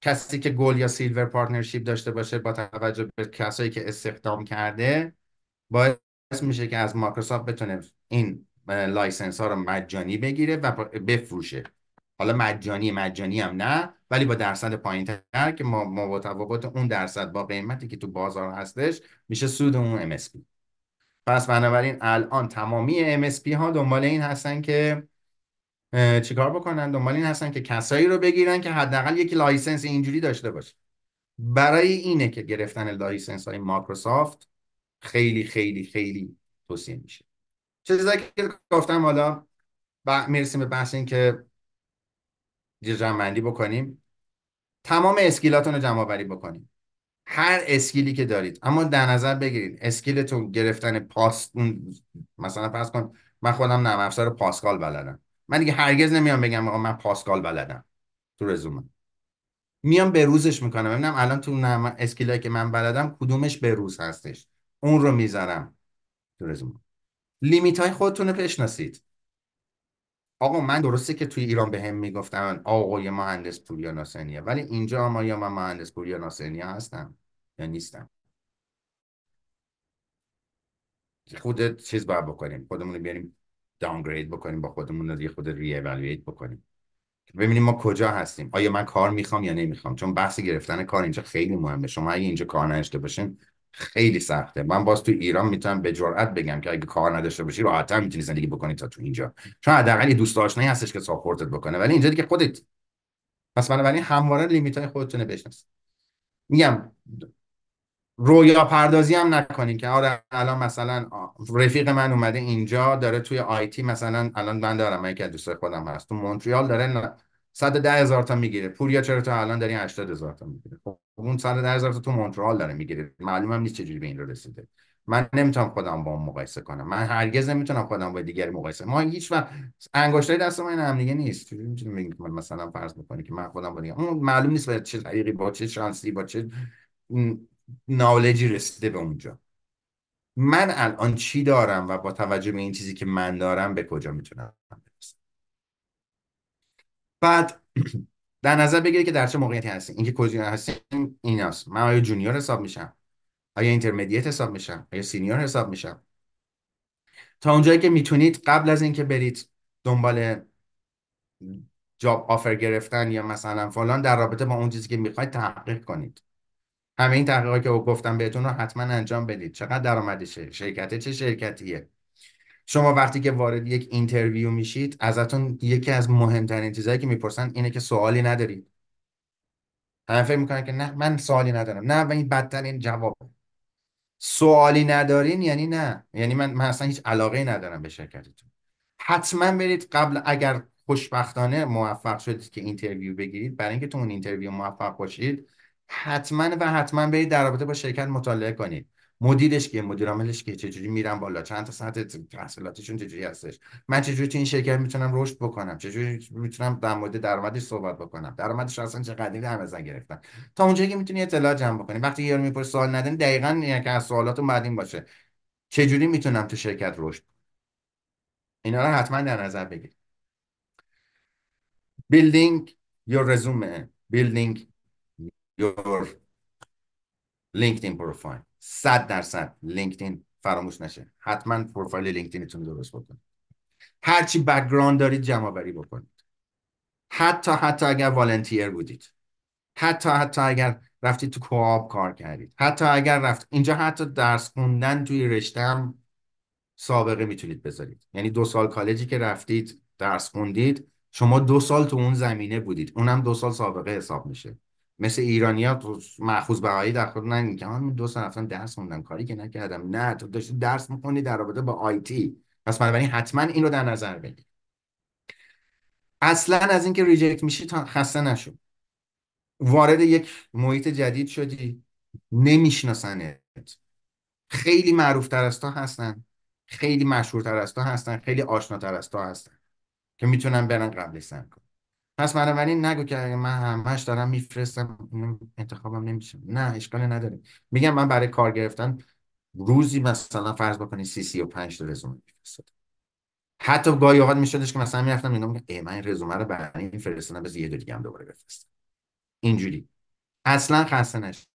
کسی که گل یا سیلور پارتنرشیپ داشته باشه با توجه به کسایی که استخدام کرده باعث میشه که از مایکروسافت بتونه این لایسنس ها رو مجانی بگیره و بفروشه حالا مجانی مجانی هم نه ولی با درصد پایین تر که ما اون درصد با قیمتی که تو بازار هستش میشه سود اون MSP پس بنابراین الان تمامی MSP ها دنبال این هستن که چیکار بکنن دنبال این هستن که کسایی رو بگیرن که حداقل یک لایسنس اینجوری داشته باشه برای اینه که گرفتن لایسنس های مایکروسافت خیلی خیلی خیلی توصیه میشه چیزایی که گفتم حالا میرسیم به بحث که جمعندی بکنیم تمام اسکیلاتون رو جمع بری بکنیم هر اسکیلی که دارید اما در نظر بگیرید اسکیلتون گرفتن پاس مثلا پس کن من خودم نرم افزار پاسکال بلدم من دیگه هرگز نمیام بگم آقا من پاسکال بلدم تو رزومه میام به روزش میکنم ببینم الان تو نرم اسکیلی که من بلدم کدومش به روز هستش اون رو میذارم تو رزومه لیمیت های خودتون رو بشناسید آقا من درسته که توی ایران به هم میگفتن آقای مهندس پوریا ناسنیه ولی اینجا ما یا من مهندس پوریا ناسنیه هستم یا نیستم خودت چیز باید بکنیم خودمون رو بیاریم دانگرید بکنیم با خودمون رو یه خود ریوالویت بکنیم ببینیم ما کجا هستیم آیا من کار میخوام یا نمیخوام چون بحث گرفتن کار اینجا خیلی مهمه شما اگه اینجا کار نشته باشین خیلی سخته من باز تو ایران میتونم به جرئت بگم که اگه کار نداشته باشی راحت‌تر میتونی زندگی بکنی تا تو اینجا چون حداقل یه دوست آشنایی هستش که ساپورتت بکنه ولی اینجا دیگه خودت پس بنابراین همواره لیمیت های خودتونه بشناس میگم رویا پردازی هم نکنین که آره الان مثلا رفیق من اومده اینجا داره توی آیتی مثلا الان من دارم یکی از دوستای خودم هست تو مونتریال داره 110 هزار تا میگیره پوریا چرا تو الان داری 80 هزار تا میگیره اون سال در تو مونترال داره میگیره معلومم نیست چجوری به این رو رسیده من نمیتونم خودم با اون مقایسه کنم من هرگز نمیتونم خودم با دیگری مقایسه ما هیچ و انگشتای دست من هم دیگه نیست میتونیم مثلا فرض بکنی که من خودم با اون معلوم نیست به چه طریقی با چه شانسی با چه نالجی رسیده به اونجا من الان چی دارم و با توجه به این چیزی که من دارم به کجا میتونم برسم بعد [clears throat] در نظر بگیرید که در چه موقعیتی هستیم اینکه کجا هستیم ایناست من آیا جونیور حساب میشم آیا اینترمدیت حساب میشم آیا سینیور حساب میشم تا اونجایی که میتونید قبل از اینکه برید دنبال جاب آفر گرفتن یا مثلا فلان در رابطه با اون چیزی که میخواید تحقیق کنید همه این تحقیقاتی که گفتم بهتون رو حتما انجام بدید چقدر درآمدشه شرکت چه شرکتیه شما وقتی که وارد یک اینترویو میشید ازتون یکی از مهمترین چیزایی که میپرسن اینه که سوالی ندارید همه فکر میکنن که نه من سوالی ندارم نه و این بدترین جواب سوالی ندارین یعنی نه یعنی من, من اصلا هیچ علاقه ندارم به شرکتتون حتما برید قبل اگر خوشبختانه موفق شدید که اینترویو بگیرید برای اینکه تو اون اینترویو موفق باشید حتما و حتما برید در رابطه با شرکت مطالعه کنید مدیرش که مدیر عاملش که چجوری میرم بالا چند تا ساعت تحصیلاتشون چجوری هستش من چجوری تو این شرکت میتونم رشد بکنم چجوری میتونم در مورد درآمدش صحبت بکنم درآمدش اصلا چه قدری در زن گرفتن تا اونجایی که میتونی اطلاع جمع بکنی وقتی یارو میپرسه سوال ندین دقیقاً که از سوالات بعدین باشه چجوری میتونم تو شرکت رشد اینا رو حتما در نظر بگیر building your resume building your LinkedIn profile 100 درصد لینکدین فراموش نشه حتما پروفایل لینکدینتون درست بکنید هرچی بکگراند دارید جمع آوری بکنید حتی حتی اگر والنتیر بودید حتی حتی اگر رفتید تو کوآب کار کردید حتی اگر رفت اینجا حتی درس خوندن توی رشته هم سابقه میتونید بذارید یعنی دو سال کالجی که رفتید درس خوندید شما دو سال تو اون زمینه بودید اونم دو سال سابقه حساب میشه مثل ایرانیا به بهایی در خود که من دو سال رفتم درس موندن کاری که نکردم نه تو داشتی درس میکنی در رابطه با تی پس بنابراین حتما این رو در نظر بگیر اصلا از اینکه ریجکت میشی تا خسته نشو وارد یک محیط جدید شدی نمیشناسنت خیلی معروفتر از تو هستن خیلی مشهورتر از تو هستن خیلی آشناتر از تو هستن که میتونن برن قبلی پس بنابراین نگو که من همش دارم میفرستم انتخابم نمیشه نه اشکال نداره میگم من برای کار گرفتن روزی مثلا فرض بکنی سی سی و پنج تا رزومه میفرستم حتی گاهی اوقات میشدش که مثلا میرفتم اینا میگم من این رزومه رو برای این فرستادم بذار یه دو دیگه هم دوباره بفرستم اینجوری اصلا خسته نشید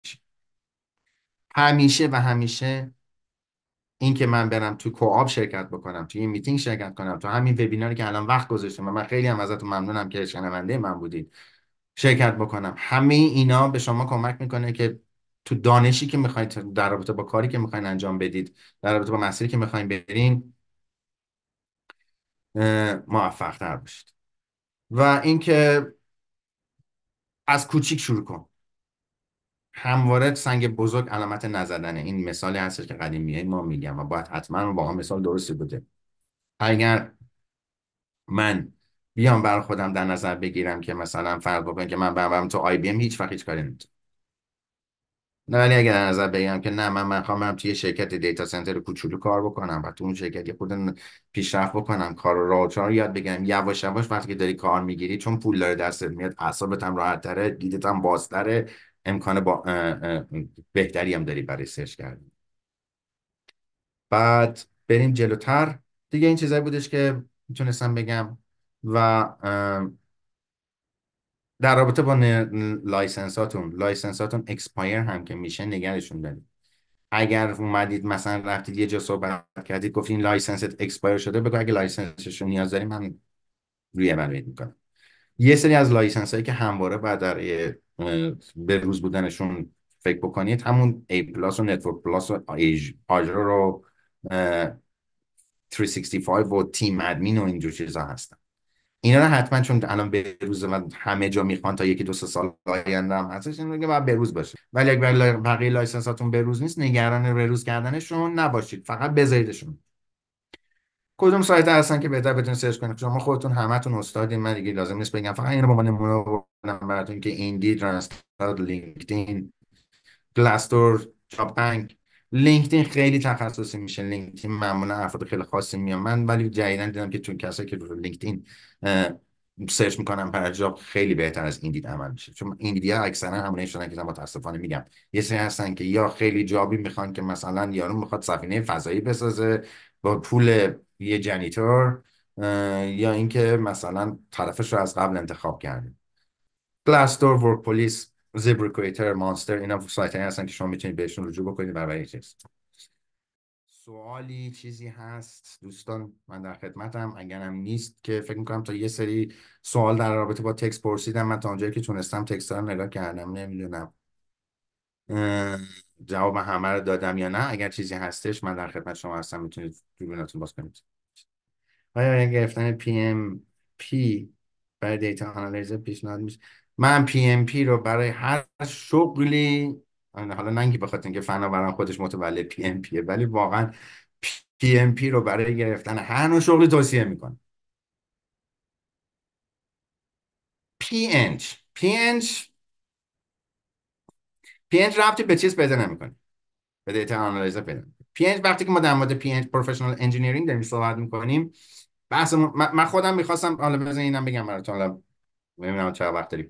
همیشه و همیشه اینکه من برم تو کوآپ شرکت بکنم تو این میتینگ شرکت کنم تو همین وبیناری که الان وقت گذاشتم و من خیلی هم ازتون ممنونم که شنونده من بودید شرکت بکنم همه اینا به شما کمک میکنه که تو دانشی که میخواید در رابطه با کاری که میخواین انجام بدید در رابطه با مسیری که میخواین برین موفق تر باشید و اینکه از کوچیک شروع کن همواره سنگ بزرگ علامت نزدنه این مثالی هستش که قدیمیه ما میگم و باید حتما واقعا مثال درستی بوده اگر من بیام بر خودم در نظر بگیرم که مثلا فرض بکنم که من برم تو آی بی ام هیچ وقت هیچ کاری نمیتونم نه ولی اگر در نظر بگیرم که نه من میخوام برم توی شرکت دیتا سنتر کوچولو کار بکنم و تو اون شرکت یه خود پیشرفت بکنم کار رو چار یاد بگیرم یواش یواش وقتی که داری کار میگیری چون پول داره دستت میاد اعصابت هم راحت تره دیدت هم بازتره امکان با بهتری هم داری برای سرچ کردن بعد بریم جلوتر دیگه این چیزایی بودش که میتونستم بگم و در رابطه با لایسنساتون لایسنساتون اکسپایر هم که میشه نگرشون دارید اگر اومدید مثلا رفتید یه جا صحبت کردید گفتین لایسنست اکسپایر شده بگو اگه لایسنسش رو نیاز داریم من روی عمل میکنم یه سری از لایسنس هایی که همواره بعد در به روز بودنشون فکر بکنید همون ای پلاس و نتورک پلاس و آجر رو 365 و تیم ادمین و اینجور چیزا هستن اینا رو حتما چون الان به روز و همه جا میخوان تا یکی دو سه سال آینده هم هستش این که باید به روز باشه ولی اگر بقیه لایسنساتون به روز نیست نگران به روز کردنشون نباشید فقط بذاریدشون کدوم سایت هستن که بهتر بتونید سرچ کنید شما خودتون همتون استادین من دیگه لازم نیست بگم فقط اینو به عنوان نمونه براتون که ایندید ترانسلات لینکدین گلاستور جاب بانک لینکدین خیلی تخصصی میشه لینکدین معمولا افراد خیلی خاصی میان من ولی جدیدا دیدم که چون کسایی که رو لینکدین سرچ میکنم برای جاب خیلی بهتر از ایندید عمل میشه چون ایندیدیا اکثرا همون شدن که متاسفانه میگم یه سری هستن که یا خیلی جابی میخوان که مثلا یارو میخواد سفینه فضایی بسازه با پول یه جنیتور یا اینکه مثلا طرفش رو از قبل انتخاب کردیم گلاستور ورک پلیس زبریکویتر مانستر اینا سایت هستن که شما میتونید بهشون رجوع بکنید برای چیز سوالی چیزی هست دوستان من در خدمتم اگرم نیست که فکر میکنم تا یه سری سوال در رابطه با تکس پرسیدم من تا اونجایی که تونستم تکس رو نگاه کردم نمیدونم جواب همه رو دادم یا نه اگر چیزی هستش من در خدمت شما هستم میتونید دوربیناتون باز کنید آیا گرفتن پی ام پی برای دیتا آنالیز پیشنهاد میشه من پی ام پی رو برای هر شغلی حالا ننگی بخاطر اینکه فناوران خودش متولد پی ام پیه ولی واقعا پی ام پی رو برای گرفتن هر نوع شغلی توصیه میکنه پی انچ پی انچ پی اینج رفتی به چیز پیدا نمیکنه به دیتا آنالایزر پیدا پی اینج وقتی که ما در مورد پی اینج پروفشنال انجینیرینگ داریم صحبت میکنیم بحث من خودم میخواستم حالا اینم بگم براتون حالا ببینم چه وقت داریم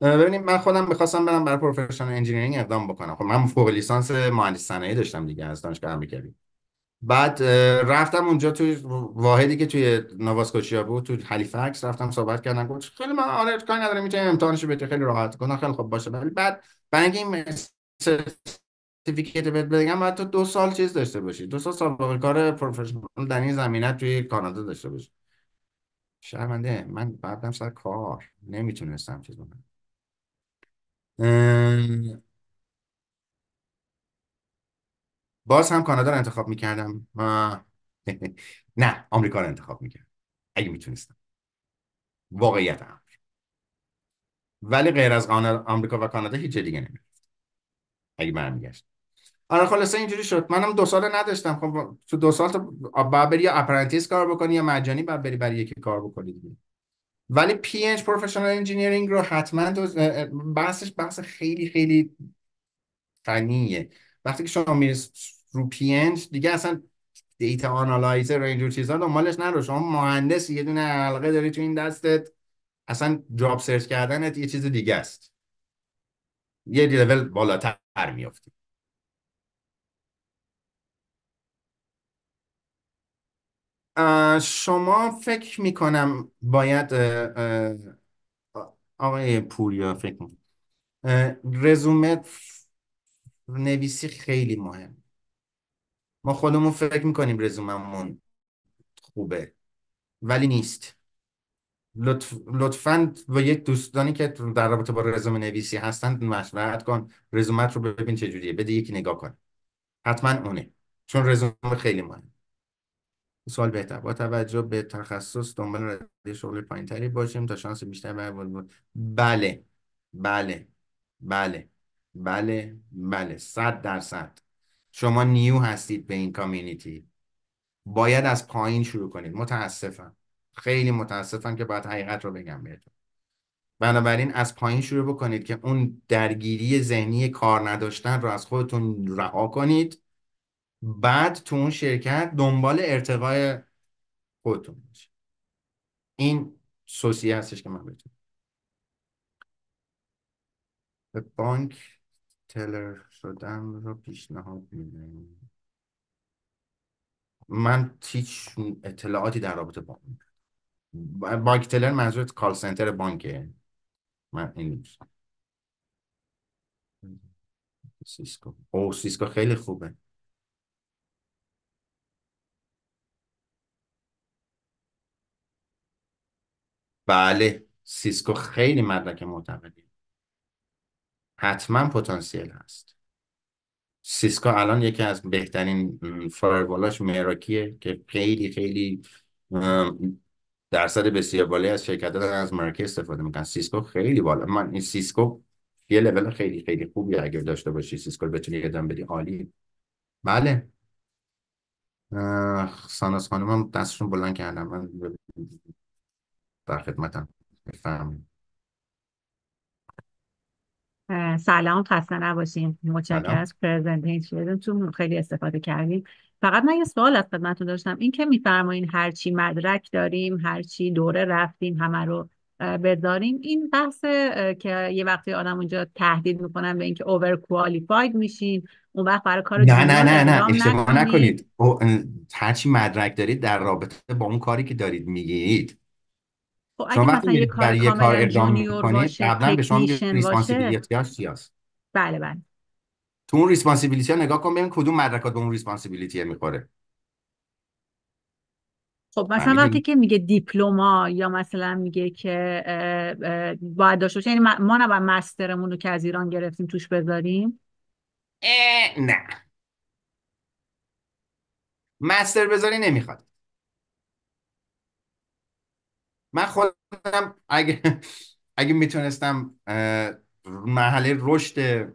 ببینید من خودم میخواستم برم برای پروفشنال انجینیرینگ اقدام بکنم خب من فوق لیسانس مهندسی صنایع داشتم دیگه از دانشگاه امریکایی بعد رفتم اونجا توی واحدی که توی نواسکوشیا بود توی هلیفکس رفتم صحبت کردم گفت خیلی من آره کاری ندارم میتونیم امتحانش رو خیلی راحت کنم، خیلی خوب باشه ولی بعد بنگ این سرتیفیکیت بهت بدم بعد تو دو سال چیز داشته باشی دو سال سابقه کار پروفشنال در این زمینه توی کانادا داشته باشی شرمنده من بعدم سر کار نمیتونستم چیز باز هم کانادا رو انتخاب میکردم [laughs] نه آمریکا رو انتخاب میکردم اگه میتونستم واقعیت هم ولی غیر از آمریکا و کانادا هیچ جای دیگه نمیرفت اگه میگشت آره خلاصه اینجوری شد منم دو سال نداشتم خب تو دو سال تو باید یا اپرنتیس کار بکنی یا مجانی باید بری برای یکی کار بکنی دیگه ولی پی انج پروفشنال انجینیرینگ رو حتما بحثش بحث خیلی خیلی فنیه وقتی که شما میرس رو دیگه اصلا دیتا آنالایزر و اینجور چیزها دنبالش نرو شما مهندس یه دونه حلقه داری تو این دستت اصلا جاب سرچ کردنت یه چیز دیگه است یه لول بالاتر میافتی شما فکر میکنم باید آقای پوریا فکر میکنم رزومه نویسی خیلی مهم ما خودمون فکر میکنیم رزوممون خوبه ولی نیست لطف... لطفا با یک دوستانی که در رابطه با رزومه نویسی هستند مشورت کن رزومت رو ببین چجوریه بده یکی نگاه کن حتما اونه چون رزومه خیلی مهمه سوال بهتر با توجه به تخصص دنبال رده شغل پایینتری باشیم تا شانس بیشتر بود بله بله بله بله بله صد درصد شما نیو هستید به این کامیونیتی باید از پایین شروع کنید متاسفم خیلی متاسفم که باید حقیقت رو بگم بهتون بنابراین از پایین شروع بکنید که اون درگیری ذهنی کار نداشتن رو از خودتون رها کنید بعد تو اون شرکت دنبال ارتقای خودتون باشید این سوسیه هستش که من بهتون به بانک تلر شدم پیشنهاد میده من تیچ اطلاعاتی در رابطه با بانک تلر منظورت کال سنتر بانکه من این سیسکو او سیسکو خیلی خوبه بله سیسکو خیلی مدرک معتقدی حتما پتانسیل هست سیسکو الان یکی از بهترین فایروالاش مراکیه که خیلی خیلی درصد بسیار بالایی از شرکت از مراکی استفاده میکنن سیسکو خیلی بالا من این سیسکو یه لول خیلی خیلی خوبی اگر داشته باشی سیسکو بتونی ادام بدی عالی بله ساناس خانم هم دستشون بلند کردم من در خدمتم بفهمید سلام خسته نباشیم متشکرم سلام. از تو خیلی استفاده کردیم فقط من یه سوال از خدمتتون داشتم این که میفرمایین هرچی مدرک داریم هرچی دوره رفتیم همه رو بذاریم این بحث که یه وقتی آدم اونجا تهدید میکنن به اینکه اوور کوالیفاید میشین اون وقت برای کار نه نه نه نه اشتباه نکنید هرچی مدرک دارید در رابطه با اون کاری که دارید میگید خب اگه مثلا یه کار برای یه کار اقدام میکنید قبلا به شما ریسپانسیبیلیتی ها بله بله تو اون ریسپانسیبیلیتی ها نگاه کن ببین کدوم مدرکات به اون ریسپانسیبیلیتی میخوره خب بله، مثلا وقتی که میگه دیپلوما یا مثلا میگه که باید داشته باشه یعنی ما نباید مسترمون رو که از ایران گرفتیم توش بذاریم نه مستر بذاری نمیخواد من خودم اگه اگه میتونستم محله رشد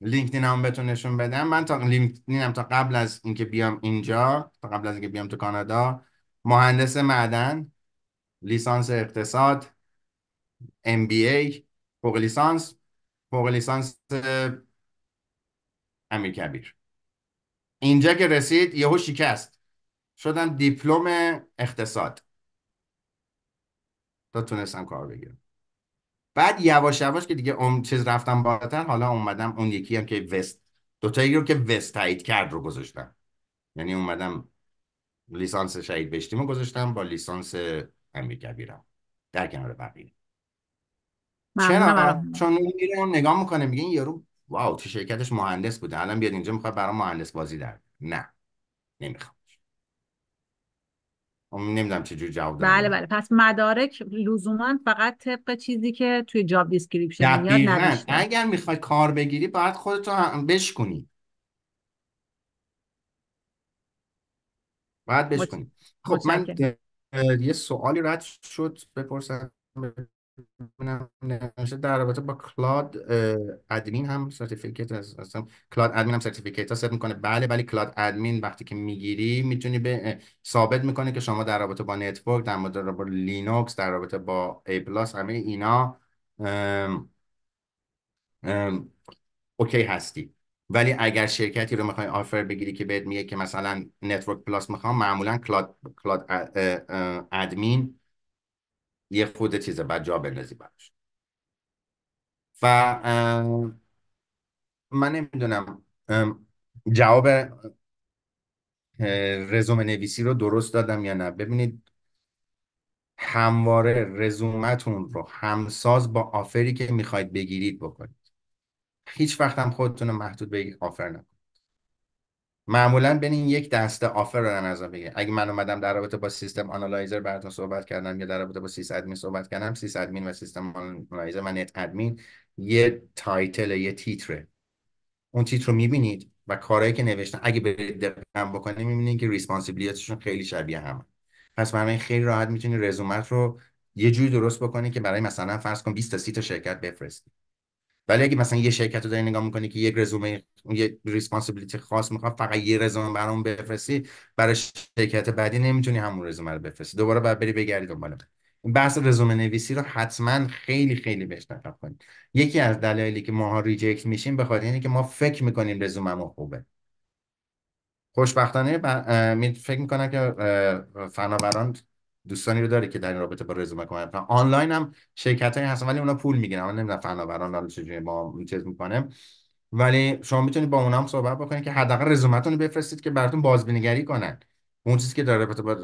لینکدین هم بهتون نشون بدم من تا لینکدینم تا قبل از اینکه بیام اینجا تا قبل از اینکه بیام تو کانادا مهندس معدن لیسانس اقتصاد ام بی ای فوق لیسانس فوق لیسانس امیر کبیر اینجا که رسید یهو شکست شدم دیپلم اقتصاد تا تونستم کار بگیرم بعد یواش یواش که دیگه اون چیز رفتم بالاتر حالا اومدم اون یکی هم که وست دوتایی رو که وست تایید کرد رو گذاشتم یعنی اومدم لیسانس شهید بشتیم رو گذاشتم با لیسانس امیر کبیرم در کنار بقیه چرا چون میره نگاه میکنه میگه این یارو واو تو شرکتش مهندس بوده الان بیاد اینجا میخواد برای مهندس بازی در نه نمیخوام نمیدونم جور جواب دارم. بله بله پس مدارک لزوما فقط طبق چیزی که توی جاب دیسکریپشن میاد اگر میخوای کار بگیری باید خودتو بشکنی باید بشکنی خب من یه سوالی رد شد بپرسم نوشته در رابطه با کلاد ادمین هم سرتیفیکیت اصلا کلاد ادمین هم سرتیفیکیت ها میکنه بله ولی کلاد ادمین وقتی که میگیری میتونی به ثابت میکنه که شما در رابطه با نتورک در رابطه با لینوکس در رابطه با ای پلاس همه اینا ام، اوکی هستی ولی اگر شرکتی رو میخوای آفر بگیری که بهت میگه که مثلا نتورک پلاس میخوام معمولا کلاد کلاد ادمین یه خود چیز بعد جا بندازی براش و من نمیدونم جواب رزومه نویسی رو درست دادم یا نه ببینید همواره رزومتون رو همساز با آفری که میخواید بگیرید بکنید هیچ وقت هم خودتون رو محدود به آفر نکنید معمولا بین این یک دسته آفر رو نظر بگیر اگه من اومدم در رابطه با سیستم آنالایزر براتون صحبت کردم یا در رابطه با سیس ادمین صحبت کردم سیس ادمین و سیستم آنالایزر و نت ادمین یه تایتل یه تیتره اون تیتر رو میبینید و کارهایی که نوشتن اگه برید دقت بکنید میبینید که ریسپانسیبلیتشون خیلی شبیه هم پس برای خیلی راحت میتونید رزومت رو یه جوری درست بکنید که برای مثلا فرض کن 20 تا 30 تا شرکت بفرستید ولی اگه مثلا یه شرکت رو داری نگاه میکنی که یک رزومه یه خاص میخواد فقط یه رزومه برام بفرستی برای شرکت بعدی نمیتونی همون رزومه رو بفرستی دوباره باید بری بگردی دنبال بحث رزومه نویسی رو حتما خیلی خیلی بهش دقت کنید یکی از دلایلی که ماها ریجکت میشیم به اینه که ما فکر میکنیم رزوممون خوبه خوشبختانه ب... فکر میکنم که فناوران دوستانی رو داره که در این رابطه با رزومه کمک آنلاین هم شرکت های هستن ولی اونا پول میگیرن من نمیدونم فناوران الان چجوری ما چیز میکنه ولی شما میتونید با اونا هم صحبت بکنید که حداقل رزومتون رو بفرستید که براتون بازبینیگری کنن اون چیزی که در رابطه با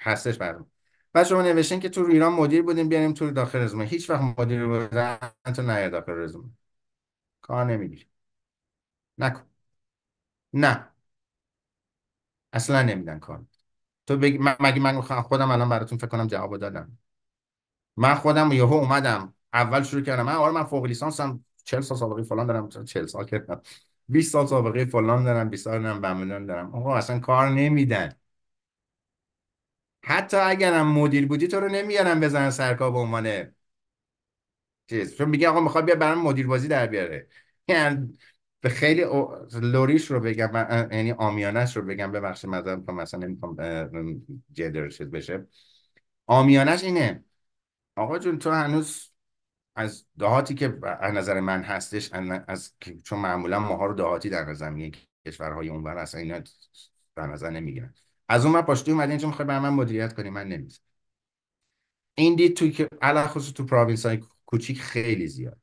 هستش براتون بعد شما نوشتین که تو ایران مدیر بودیم بیاریم تو داخل رزومه هیچ وقت مدیر بودن تو داخل رزومه کار نمیگیری نکن نه اصلا نمیدن کار تو بگی من مگه من خودم الان براتون فکر کنم جواب دادم من خودم یهو اومدم اول شروع کردم من آره من فوق لیسانسم 40 سال سابقه فلان دارم 40 سال کردم 20 سال سابقه فلان دارم 20 سال دارم بمنون دارم آقا اصلا کار نمیدن حتی اگرم مدیر بودی تو رو نمیارن بزنن سرکا به عنوان چیز چون میگه آقا میخواد بیا برام مدیر بازی در بیاره یعنی به خیلی لوریش رو بگم یعنی آمیانش رو بگم ببخشید مثلا مثلا نمیخوام بشه آمیانش اینه آقا جون تو هنوز از دهاتی که از نظر من هستش از چون معمولا ماها رو دهاتی در نظر میگیرن کشورهای اونور اصلا اینا در نظر نمیگیرن از اون من پاشتی اومدین چون میخوای بر من مدیریت کنی من نمیزن این دید توی که علا خصوص تو پراوینس های کوچیک خیلی زیاد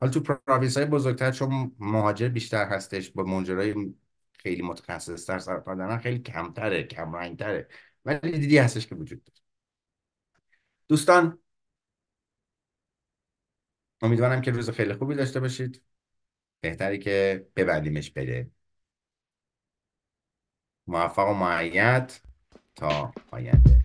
حالا تو پراوینس های بزرگتر چون مهاجر بیشتر هستش با منجرای خیلی متخصص در سر خیلی کمتره کم رنگتره ولی دیدی هستش که وجود داره دوستان امیدوارم که روز خیلی خوبی داشته باشید بهتری که ببندیمش بده موفق و معید تا آینده